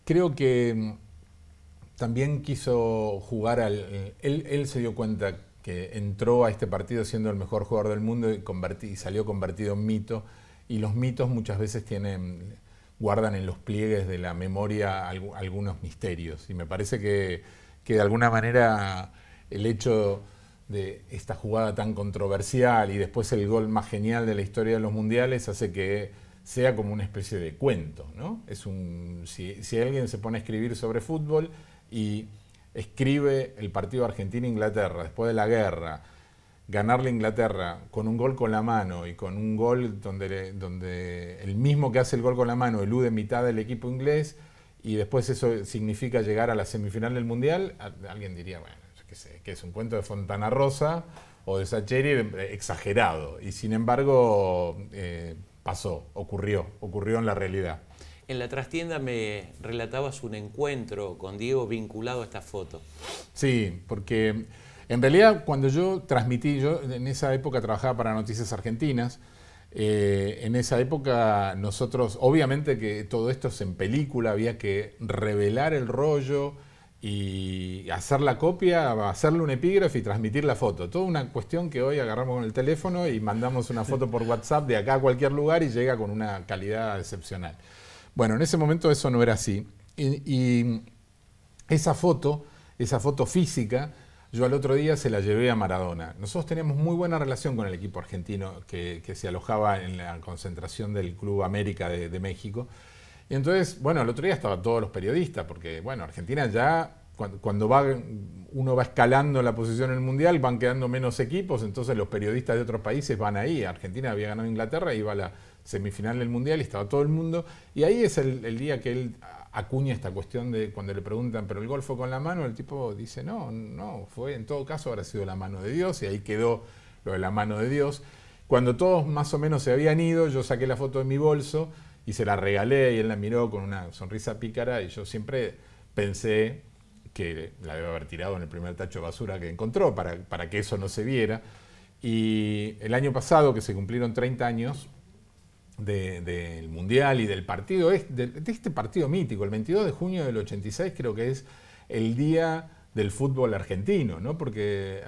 creo que mm, también quiso jugar al... Él, se dio cuenta que entró a este partido siendo el mejor jugador del mundo y, y salió convertido en mito. Y los mitos muchas veces tienen, guardan en los pliegues de la memoria algunos misterios. Y me parece que que de alguna manera el hecho de esta jugada tan controversial y después el gol más genial de la historia de los mundiales hace que sea como una especie de cuento, ¿no? Es un, si, alguien se pone a escribir sobre fútbol y escribe el partido Argentina-Inglaterra después de la guerra, ganarle Inglaterra con un gol con la mano y con un gol donde, donde el mismo que hace el gol con la mano elude mitad del equipo inglés, y después eso significa llegar a la semifinal del Mundial, alguien diría, bueno, yo sé, que es un cuento de Fontana Rosa o de Sacheri eh, exagerado. Y sin embargo, eh, pasó, ocurrió, ocurrió en la realidad. En la trastienda me relatabas un encuentro con Diego vinculado a esta foto. Sí, porque en realidad cuando yo transmití, yo en esa época trabajaba para Noticias Argentinas, eh, en esa época nosotros, obviamente que todo esto es en película, había que revelar el rollo y hacer la copia, hacerle un epígrafe y transmitir la foto. Toda una cuestión que hoy agarramos con el teléfono y mandamos una foto por WhatsApp de acá a cualquier lugar y llega con una calidad excepcional. Bueno, en ese momento eso no era así. y esa foto, esa foto física, yo al otro día se la llevé a Maradona. Nosotros teníamos muy buena relación con el equipo argentino que, se alojaba en la concentración del Club América de, México. Y entonces, bueno, al otro día estaban todos los periodistas, porque, bueno, Argentina ya cuando, va, uno va escalando la posición en el Mundial, van quedando menos equipos, entonces los periodistas de otros países van ahí. Argentina había ganado a Inglaterra, iba a la semifinal del Mundial y estaba todo el mundo. Y ahí es el día que él acuña esta cuestión de cuando le preguntan, pero el golfo con la mano, el tipo dice, no, no, fue en todo caso habrá sido la mano de Dios y ahí quedó lo de la mano de Dios. Cuando todos más o menos se habían ido, yo saqué la foto de mi bolso y se la regalé y él la miró con una sonrisa pícara y yo siempre pensé que la debe haber tirado en el primer tacho de basura que encontró para, para que eso no se viera. Y el año pasado, que se cumplieron 30 años, del Mundial y del partido, de, este partido mítico, el 22 de junio del 86 creo que es el día del fútbol argentino, ¿no? Porque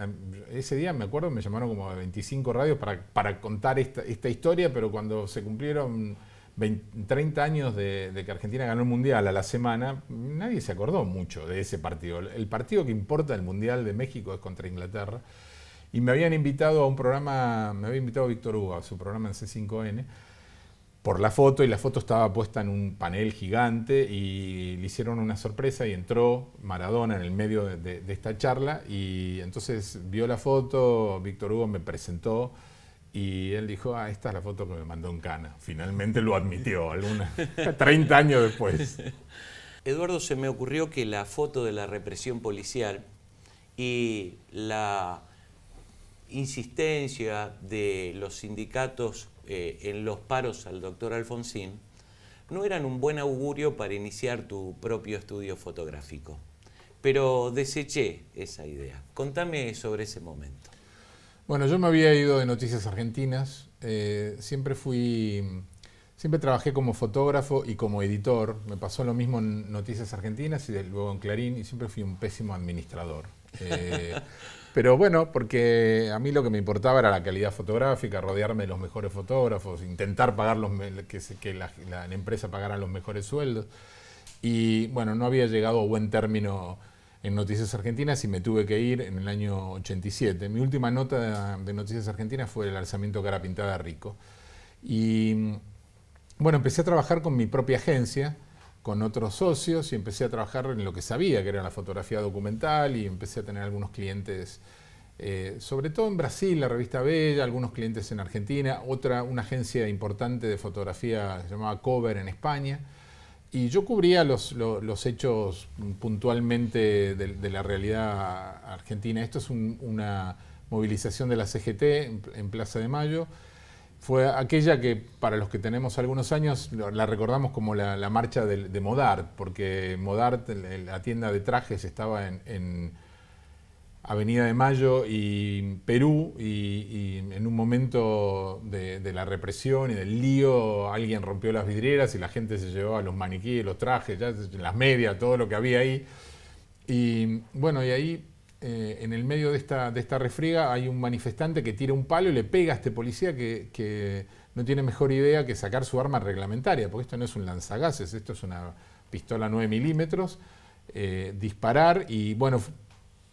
ese día, me acuerdo, me llamaron como 25 radios para, para contar esta, historia, pero cuando se cumplieron 30 años de, de, que Argentina ganó el Mundial a la semana, nadie se acordó mucho de ese partido. El partido que importa el Mundial de México es contra Inglaterra. Y me habían invitado a un programa, me había invitado Víctor Hugo a su programa en C5N, por la foto y la foto estaba puesta en un panel gigante y le hicieron una sorpresa y entró Maradona en el medio de, esta charla y entonces vio la foto, Víctor Hugo me presentó y él dijo, ah, esta es la foto que me mandó en Cana. Finalmente lo admitió, alguna, 30 años después. Eduardo, se me ocurrió que la foto de la represión policial y la insistencia de los sindicatos eh, en los paros al doctor Alfonsín, no eran un buen augurio para iniciar tu propio estudio fotográfico. Pero deseché esa idea. Contame sobre ese momento. Bueno, yo me había ido de Noticias Argentinas. Eh, siempre fui, siempre trabajé como fotógrafo y como editor. Me pasó lo mismo en Noticias Argentinas y luego en Clarín y siempre fui un pésimo administrador. Eh, Pero bueno, porque a mí lo que me importaba era la calidad fotográfica, rodearme de los mejores fotógrafos, intentar pagar los, que, la, la, empresa pagara los mejores sueldos. Y bueno, no había llegado a buen término en Noticias Argentinas y me tuve que ir en el año 87. Mi última nota de Noticias Argentinas fue el alzamiento cara pintada rico. Y bueno, empecé a trabajar con mi propia agencia con otros socios y empecé a trabajar en lo que sabía, que era la fotografía documental y empecé a tener algunos clientes, eh, sobre todo en Brasil, la revista Bella, algunos clientes en Argentina, otra, una agencia importante de fotografía se llamaba Cover en España. Y yo cubría los, hechos puntualmente de, la realidad argentina. Esto es una movilización de la CGT en Plaza de Mayo fue aquella que para los que tenemos algunos años la recordamos como la, marcha de, de, Modart, porque Modart, la tienda de trajes, estaba en, Avenida de Mayo y Perú, y, en un momento de, la represión y del lío, alguien rompió las vidrieras y la gente se llevó los maniquíes, los trajes, las medias, todo lo que había ahí. Y bueno, y ahí eh, en el medio de esta, de esta refriega hay un manifestante que tira un palo y le pega a este policía que, no tiene mejor idea que sacar su arma reglamentaria, porque esto no es un lanzagases, esto es una pistola 9 milímetros, eh, disparar y bueno,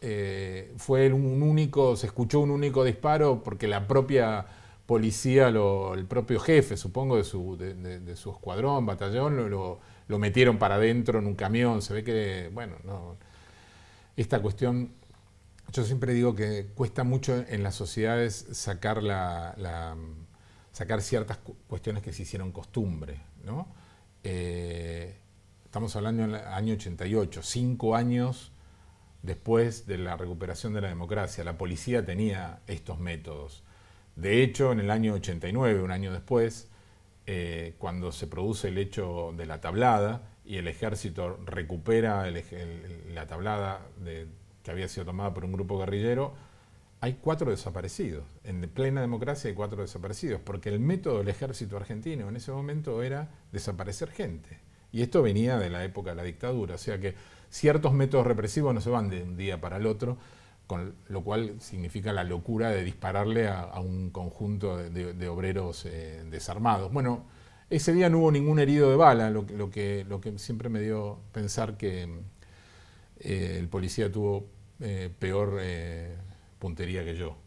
eh, fue un único, se escuchó un único disparo porque la propia policía, el propio jefe, supongo, de su, escuadrón, batallón, lo, metieron para adentro en un camión, se ve que, bueno, esta cuestión yo siempre digo que cuesta mucho en las sociedades sacar, sacar ciertas cuestiones que se hicieron costumbre. Eh, estamos hablando del año 88, cinco años después de la recuperación de la democracia. La policía tenía estos métodos. De hecho, en el año 89, un año después, eh, cuando se produce el hecho de la tablada y el ejército recupera la tablada de que había sido tomada por un grupo guerrillero, hay cuatro desaparecidos. En plena democracia hay cuatro desaparecidos, porque el método del ejército argentino en ese momento era desaparecer gente. Y esto venía de la época de la dictadura, o sea que ciertos métodos represivos no se van de un día para el otro, con lo cual significa la locura de dispararle a, un conjunto de, obreros eh, desarmados. Bueno, ese día no hubo ningún herido de bala, que, lo que siempre me dio pensar que, eh, el policía tuvo eh, peor eh, puntería que yo.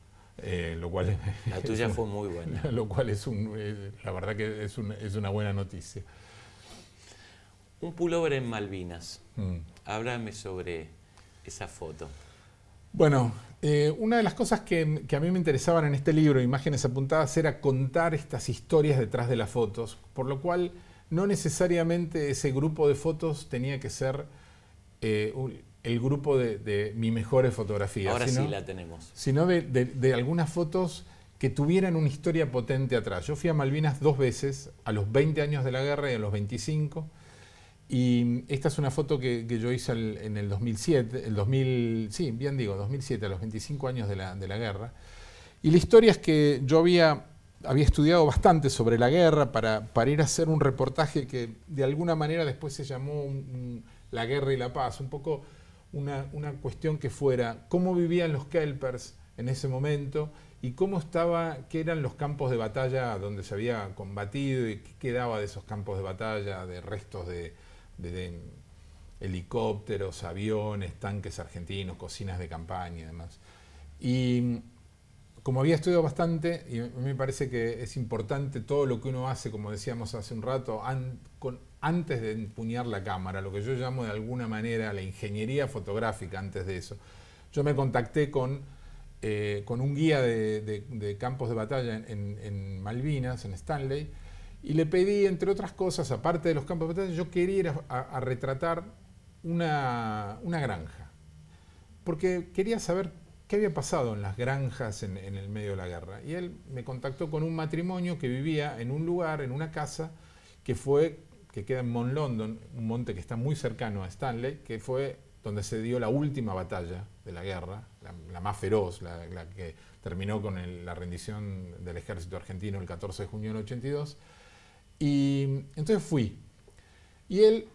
lo cual la tuya fue muy buena. Lo cual es la verdad que es, una buena noticia. Un pullover en Malvinas. Mm. Háblame sobre esa foto. Bueno, una de las cosas que, a mí me interesaban en este libro, Imágenes Apuntadas, era contar estas historias detrás de las fotos, por lo cual no necesariamente ese grupo de fotos tenía que ser eh, el grupo de, mis mejores fotografías. Ahora sino, sí la tenemos. Sino de, algunas fotos que tuvieran una historia potente atrás. Yo fui a Malvinas dos veces, a los 20 años de la guerra y a los 25. Y esta es una foto que, yo hice en el 2007, el 2000, sí, bien digo, 2007, a los 25 años de la, guerra. Y la historia es que yo había había estudiado bastante sobre la guerra para, para, ir a hacer un reportaje que de alguna manera después se llamó un, la guerra y la paz, un poco una, cuestión que fuera cómo vivían los Kelpers en ese momento y cómo estaba, qué eran los campos de batalla donde se había combatido y qué quedaba de esos campos de batalla, de restos de, helicópteros, aviones, tanques argentinos, cocinas de campaña y demás. Y como había estudiado bastante, y me parece que es importante todo lo que uno hace, como decíamos hace un rato, con, antes de empuñar la cámara, lo que yo llamo de alguna manera la ingeniería fotográfica antes de eso. Yo me contacté con, eh, con un guía de, campos de batalla en, Malvinas, en Stanley, y le pedí, entre otras cosas, aparte de los campos de batalla, yo quería ir a, retratar una, una, granja, porque quería saber qué había pasado en las granjas en, en el medio de la guerra. Y él me contactó con un matrimonio que vivía en un lugar, en una casa, que fue que queda en Mont London, un monte que está muy cercano a Stanley, que fue donde se dio la última batalla de la guerra, la, más feroz, la, que terminó con la rendición del ejército argentino el 14 de junio del 82. Y entonces fui. Y él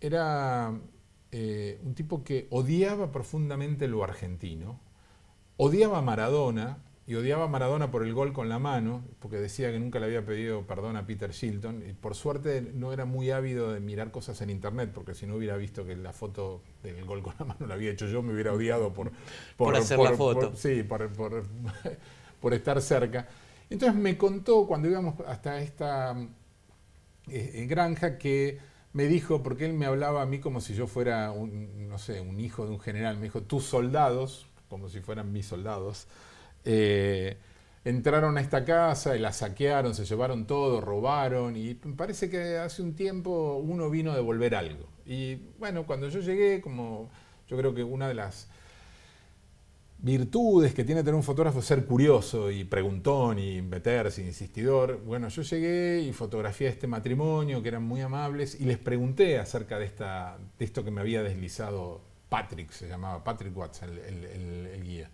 era eh, un tipo que odiaba profundamente lo argentino, odiaba a Maradona, y odiaba a Maradona por el gol con la mano, porque decía que nunca le había pedido perdón a Peter Shilton. Y por suerte no era muy ávido de mirar cosas en internet, porque si no hubiera visto que la foto del gol con la mano la había hecho yo, me hubiera odiado por, por, hacer la foto. sí, por, estar cerca. Entonces me contó cuando íbamos hasta esta eh, eh, granja que me dijo, porque él me hablaba a mí como si yo fuera un, no sé, un hijo de un general, me dijo, tus soldados, como si fueran mis soldados eh, entraron a esta casa y la saquearon, se llevaron todo, robaron y parece que hace un tiempo uno vino a devolver algo. Y bueno, cuando yo llegué, como yo creo que una de las virtudes que tiene tener un fotógrafo es ser curioso y preguntón y meterse, insistidor. Bueno, yo llegué y fotografié este matrimonio que eran muy amables y les pregunté acerca de, esta, de esto que me había deslizado Patrick, se llamaba Patrick Watts, el guía.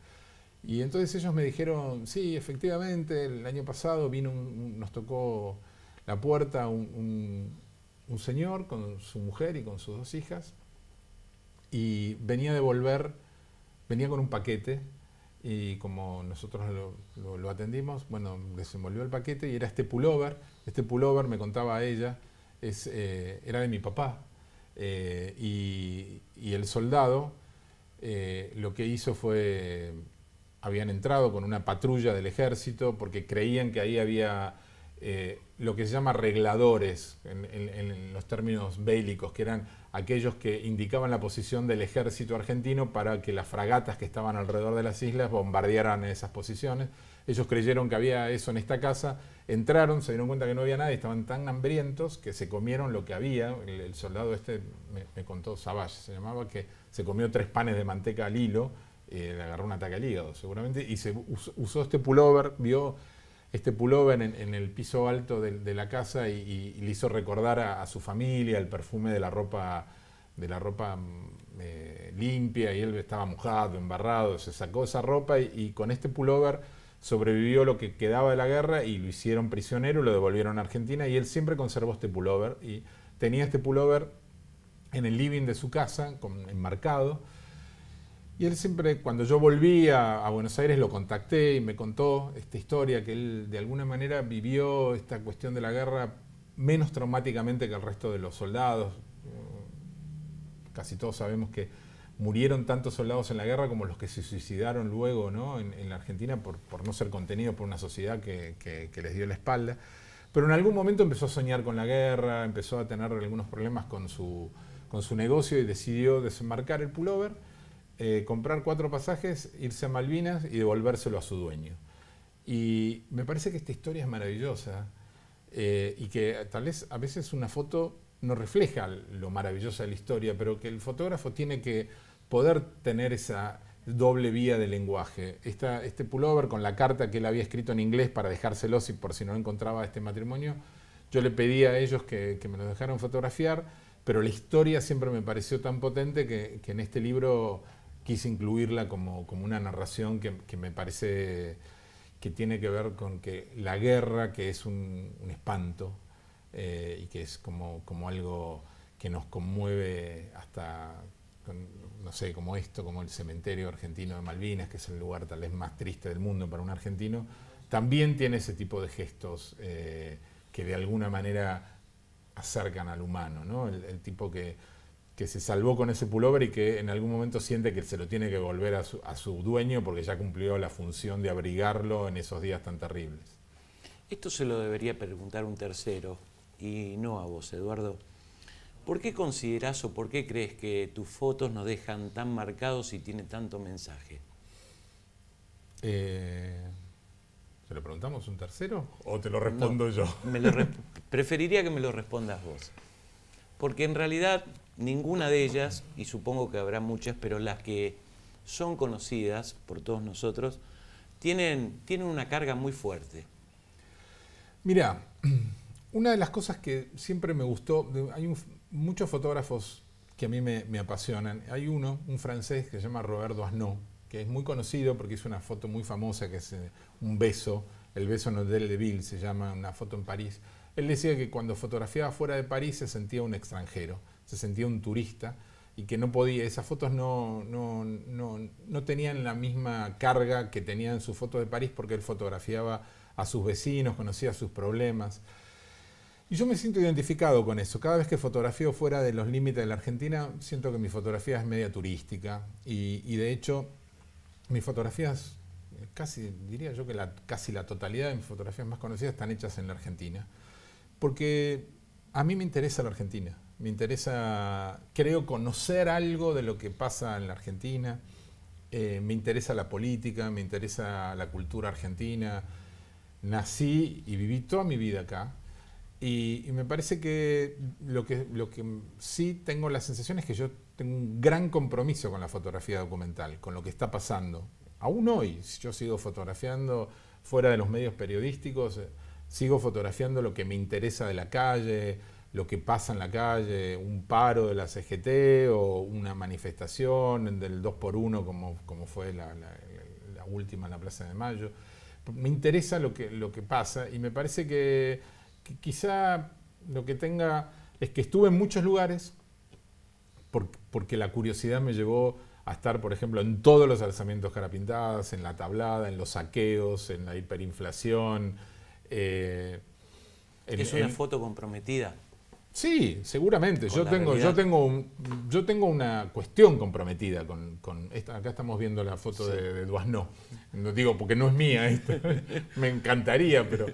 Y entonces ellos me dijeron, sí, efectivamente, el año pasado vino nos tocó la puerta un, señor con su mujer y con sus dos hijas, y venía de volver, venía con un paquete, y como nosotros lo, atendimos, bueno, desenvolvió el paquete y era este pullover, este pullover me contaba ella, eh, era de mi papá, eh, y, el soldado eh, lo que hizo fue habían entrado con una patrulla del ejército porque creían que ahí había eh, lo que se llama regladores en, los términos bélicos, que eran aquellos que indicaban la posición del ejército argentino para que las fragatas que estaban alrededor de las islas bombardearan esas posiciones. Ellos creyeron que había eso en esta casa, entraron, se dieron cuenta que no había nada y estaban tan hambrientos que se comieron lo que había. El, soldado este me, contó, Savage se llamaba, que se comió tres panes de manteca al hilo eh, le agarró un ataque al hígado seguramente, y se usó este pullover, vio este pullover en, el piso alto de, la casa y, le hizo recordar a, su familia el perfume de la ropa, de la ropa mm, eh, limpia, y él estaba mojado, embarrado, se sacó esa ropa y, con este pullover sobrevivió lo que quedaba de la guerra y lo hicieron prisionero, lo devolvieron a Argentina y él siempre conservó este pullover y tenía este pullover en el living de su casa, con, enmarcado, y él siempre, cuando yo volví a, Buenos Aires, lo contacté y me contó esta historia, que él de alguna manera vivió esta cuestión de la guerra menos traumáticamente que el resto de los soldados. Eh, casi todos sabemos que murieron tantos soldados en la guerra como los que se suicidaron luego ¿no? en, la Argentina por, no ser contenidos por una sociedad que, les dio la espalda. Pero en algún momento empezó a soñar con la guerra, empezó a tener algunos problemas con su, negocio y decidió desmarcar el pullover eh, comprar cuatro pasajes, irse a Malvinas y devolvérselo a su dueño. Y me parece que esta historia es maravillosa eh, y que tal vez a veces una foto no refleja lo maravillosa de la historia, pero que el fotógrafo tiene que poder tener esa doble vía de lenguaje. Esta, este pullover con la carta que él había escrito en inglés para dejárselo si por si no encontraba este matrimonio, yo le pedí a ellos que, me lo dejaran fotografiar, pero la historia siempre me pareció tan potente que en este libro quise incluirla como, como una narración que, me parece que tiene que ver con que la guerra, que es un, espanto eh, y que es como, como algo que nos conmueve hasta, no sé, como esto, como el cementerio argentino de Malvinas, que es el lugar tal vez más triste del mundo para un argentino, también tiene ese tipo de gestos eh, que de alguna manera acercan al humano, ¿no? el tipo que que se salvó con ese pullover y que en algún momento siente que se lo tiene que volver a su, dueño porque ya cumplió la función de abrigarlo en esos días tan terribles. Esto se lo debería preguntar un tercero y no a vos, Eduardo. ¿Por qué considerás o por qué crees que tus fotos nos dejan tan marcados y tiene tanto mensaje? Eh, ¿Se lo preguntamos un tercero o te lo respondo yo? preferiría que me lo respondas vos. Porque en realidad Ninguna de ellas, y supongo que habrá muchas, pero las que son conocidas por todos nosotros, tienen, una carga muy fuerte. mira una de las cosas que siempre me gustó, hay muchos fotógrafos que a mí me, apasionan. Hay uno, un francés que se llama Roberto Doisneau que es muy conocido porque hizo una foto muy famosa que es eh, un beso, el beso en de se llama una foto en París. Él decía que cuando fotografiaba fuera de París se sentía un extranjero se sentía un turista y que no podía, esas fotos no, no, tenían la misma carga que tenían sus fotos de París porque él fotografiaba a sus vecinos, conocía sus problemas. Y yo me siento identificado con eso. Cada vez que fotografío fuera de los límites de la Argentina, siento que mi fotografía es media turística. Y, de hecho, mis fotografías, casi diría yo que la, casi la totalidad de mis fotografías más conocidas están hechas en la Argentina. Porque a mí me interesa la Argentina me interesa, creo, conocer algo de lo que pasa en la Argentina. Eh, me interesa la política, me interesa la cultura argentina. Nací y viví toda mi vida acá. Y, me parece que lo, que sí tengo la sensación es que yo tengo un gran compromiso con la fotografía documental, con lo que está pasando. Aún hoy, yo sigo fotografiando fuera de los medios periodísticos, eh, sigo fotografiando lo que me interesa de la calle, lo que pasa en la calle, un paro de la CGT o una manifestación del 2x1 como, fue la, última en la Plaza de Mayo. Me interesa lo que, lo que pasa y me parece que, quizá lo que tenga es que estuve en muchos lugares porque, la curiosidad me llevó a estar, por ejemplo, en todos los alzamientos carapintadas, en la tablada, en los saqueos, en la hiperinflación. Eh, es una foto comprometida. Sí, seguramente. Yo tengo, yo, tengo yo tengo una cuestión comprometida con, esta. Acá estamos viendo la foto de, de No digo porque no es mía me encantaría, pero.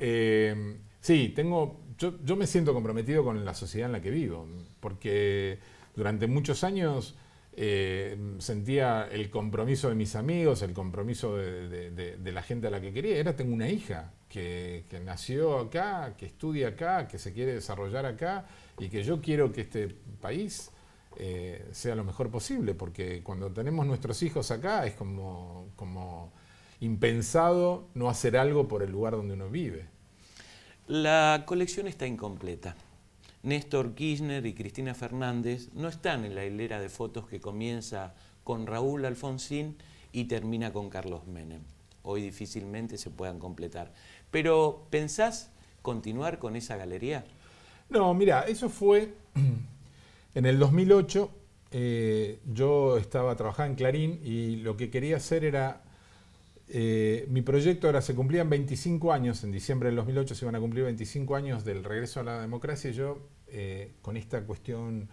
Eh, sí, tengo. Yo, me siento comprometido con la sociedad en la que vivo. Porque durante muchos años. Eh, sentía el compromiso de mis amigos, el compromiso de, la gente a la que quería. Era, tengo una hija, que, nació acá, que estudia acá, que se quiere desarrollar acá y que yo quiero que este país eh, sea lo mejor posible, porque cuando tenemos nuestros hijos acá es como, como impensado no hacer algo por el lugar donde uno vive. La colección está incompleta. Néstor Kirchner y Cristina Fernández no están en la hilera de fotos que comienza con Raúl Alfonsín y termina con Carlos Menem. Hoy difícilmente se puedan completar. Pero ¿pensás continuar con esa galería? No, mira, eso fue en el 2008. Eh, yo estaba trabajando en Clarín y lo que quería hacer era eh, mi proyecto ahora se cumplían 25 años, en diciembre del 2008 se iban a cumplir 25 años del regreso a la democracia y yo eh, con esta cuestión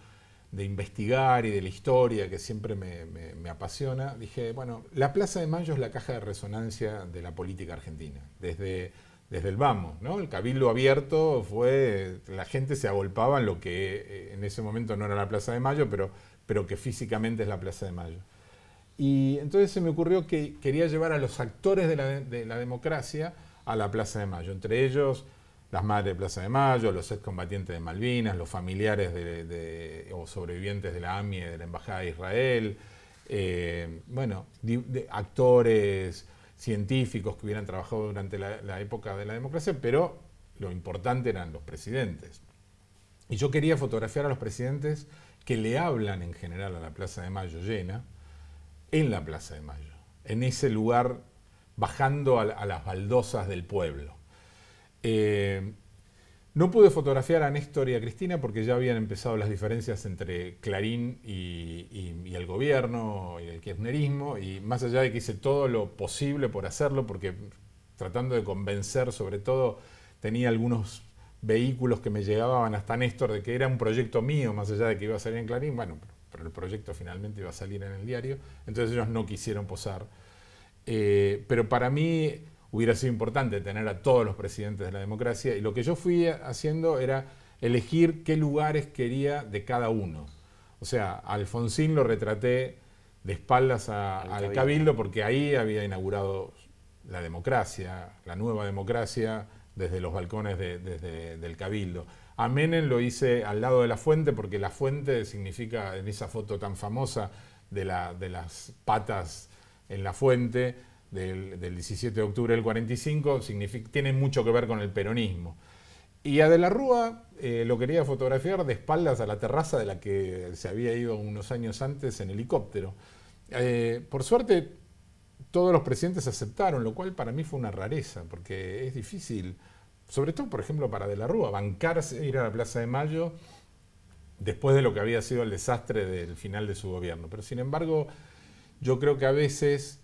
de investigar y de la historia que siempre me, apasiona, dije, bueno, la Plaza de Mayo es la caja de resonancia de la política argentina, desde, desde el vamos, ¿no? El cabildo abierto fue, la gente se agolpaba en lo que eh, en ese momento no era la Plaza de Mayo, pero, pero que físicamente es la Plaza de Mayo. Y entonces se me ocurrió que quería llevar a los actores de la, de la democracia a la Plaza de Mayo, entre ellos las madres de Plaza de Mayo, los excombatientes de Malvinas, los familiares de, o sobrevivientes de la AMIE, de la Embajada de Israel, eh, bueno, actores, científicos que hubieran trabajado durante la, época de la democracia, pero lo importante eran los presidentes. Y yo quería fotografiar a los presidentes que le hablan en general a la Plaza de Mayo llena, en la Plaza de Mayo, en ese lugar bajando a las baldosas del pueblo. Eh, no pude fotografiar a Néstor y a Cristina porque ya habían empezado las diferencias entre Clarín y, el gobierno y el kirchnerismo, y más allá de que hice todo lo posible por hacerlo, porque tratando de convencer sobre todo, tenía algunos vehículos que me llegaban hasta Néstor de que era un proyecto mío, más allá de que iba a salir en Clarín, bueno, pero el proyecto finalmente iba a salir en el diario, entonces ellos no quisieron posar. Eh, pero para mí hubiera sido importante tener a todos los presidentes de la democracia y lo que yo fui haciendo era elegir qué lugares quería de cada uno. O sea, Alfonsín lo retraté de espaldas al, cabildo. porque ahí había inaugurado la democracia, la nueva democracia desde los balcones desde, del cabildo. A Menem lo hice al lado de la fuente porque la fuente significa en esa foto tan famosa de, de las patas en la fuente del, 17 de octubre del 45 tiene mucho que ver con el peronismo. Y a De la Rúa eh, lo quería fotografiar de espaldas a la terraza de la que se había ido unos años antes en helicóptero. Eh, por suerte, todos los presidentes aceptaron, lo cual para mí fue una rareza, porque es difícil, sobre todo, por ejemplo, para De la Rúa, bancarse, ir a la Plaza de Mayo después de lo que había sido el desastre del final de su gobierno. Pero sin embargo, yo creo que a veces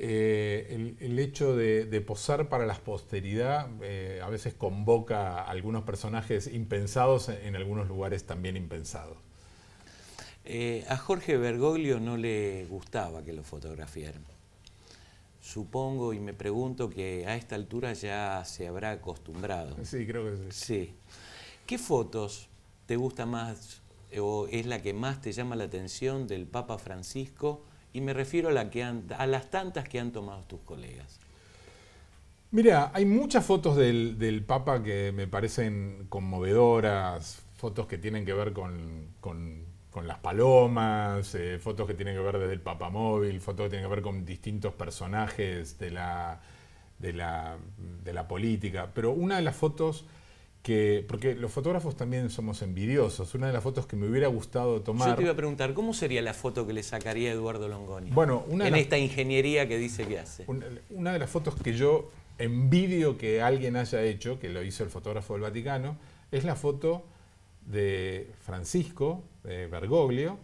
eh, el, hecho de, posar para la posteridad eh, a veces convoca a algunos personajes impensados en, algunos lugares también impensados. Eh, a Jorge Bergoglio no le gustaba que lo fotografiaran. Supongo y me pregunto que a esta altura ya se habrá acostumbrado. Sí, creo que Sí. ¿Qué fotos te gusta más o es la que más te llama la atención del Papa Francisco? y me refiero a, la que las tantas que han tomado tus colegas. Mira, hay muchas fotos del, Papa que me parecen conmovedoras, fotos que tienen que ver con, las palomas, eh, fotos que tienen que ver desde el Papa Móvil, fotos que tienen que ver con distintos personajes de la, de la, de la política. Pero una de las fotos porque los fotógrafos también somos envidiosos. Una de las fotos que me hubiera gustado tomar. Yo te iba a preguntar, ¿cómo sería la foto que le sacaría Eduardo Longoni? Bueno, una en esta ingeniería que dice que hace. Una, de las fotos que yo envidio que alguien haya hecho, que lo hizo el fotógrafo del Vaticano, es la foto de Francisco de Bergoglio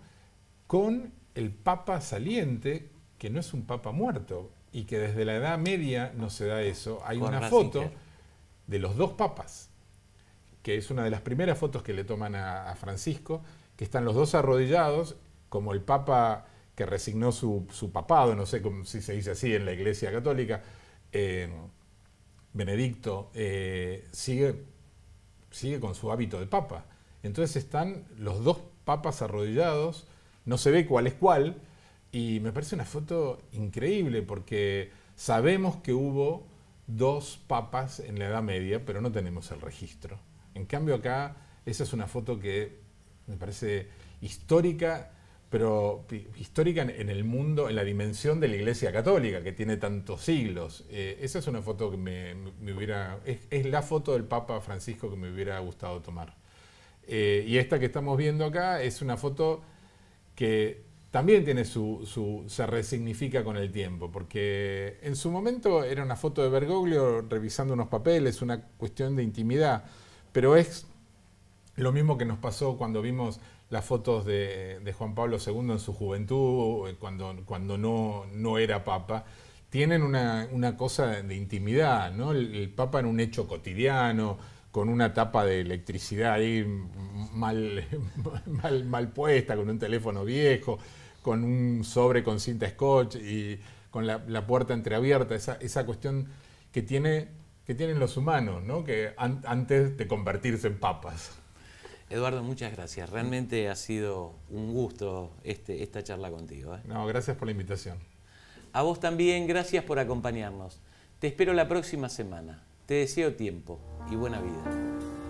con el Papa saliente, que no es un Papa muerto y que desde la Edad Media no se da eso. Hay una foto de los dos papas que es una de las primeras fotos que le toman a, Francisco, que están los dos arrodillados, como el Papa que resignó su, papado, no sé si se dice así en la Iglesia Católica, eh, Benedicto, eh, sigue, sigue con su hábito de Papa. Entonces están los dos papas arrodillados, no se ve cuál es cuál, y me parece una foto increíble porque sabemos que hubo dos papas en la Edad Media, pero no tenemos el registro. En cambio acá, esa es una foto que me parece histórica, pero histórica en el mundo, en la dimensión de la Iglesia Católica, que tiene tantos siglos. Eh, esa es una foto que me, hubiera... Es, la foto del Papa Francisco que me hubiera gustado tomar. Eh, y esta que estamos viendo acá es una foto que también tiene su, se resignifica con el tiempo, porque en su momento era una foto de Bergoglio revisando unos papeles, una cuestión de intimidad. Pero es lo mismo que nos pasó cuando vimos las fotos de, Juan Pablo II en su juventud, eh, cuando, cuando no, no era papa tienen una, cosa de intimidad, ¿no? El, Papa en un hecho cotidiano, con una tapa de electricidad ahí mal, mal, puesta, con un teléfono viejo, con un sobre con cinta scotch y con la, puerta entreabierta, esa, esa cuestión que tiene que tienen los humanos, ¿no? que antes de convertirse en papas. Eduardo, muchas gracias. Realmente ha sido un gusto este, esta charla contigo. ¿eh? No, gracias por la invitación. A vos también, gracias por acompañarnos. Te espero la próxima semana. Te deseo tiempo y buena vida.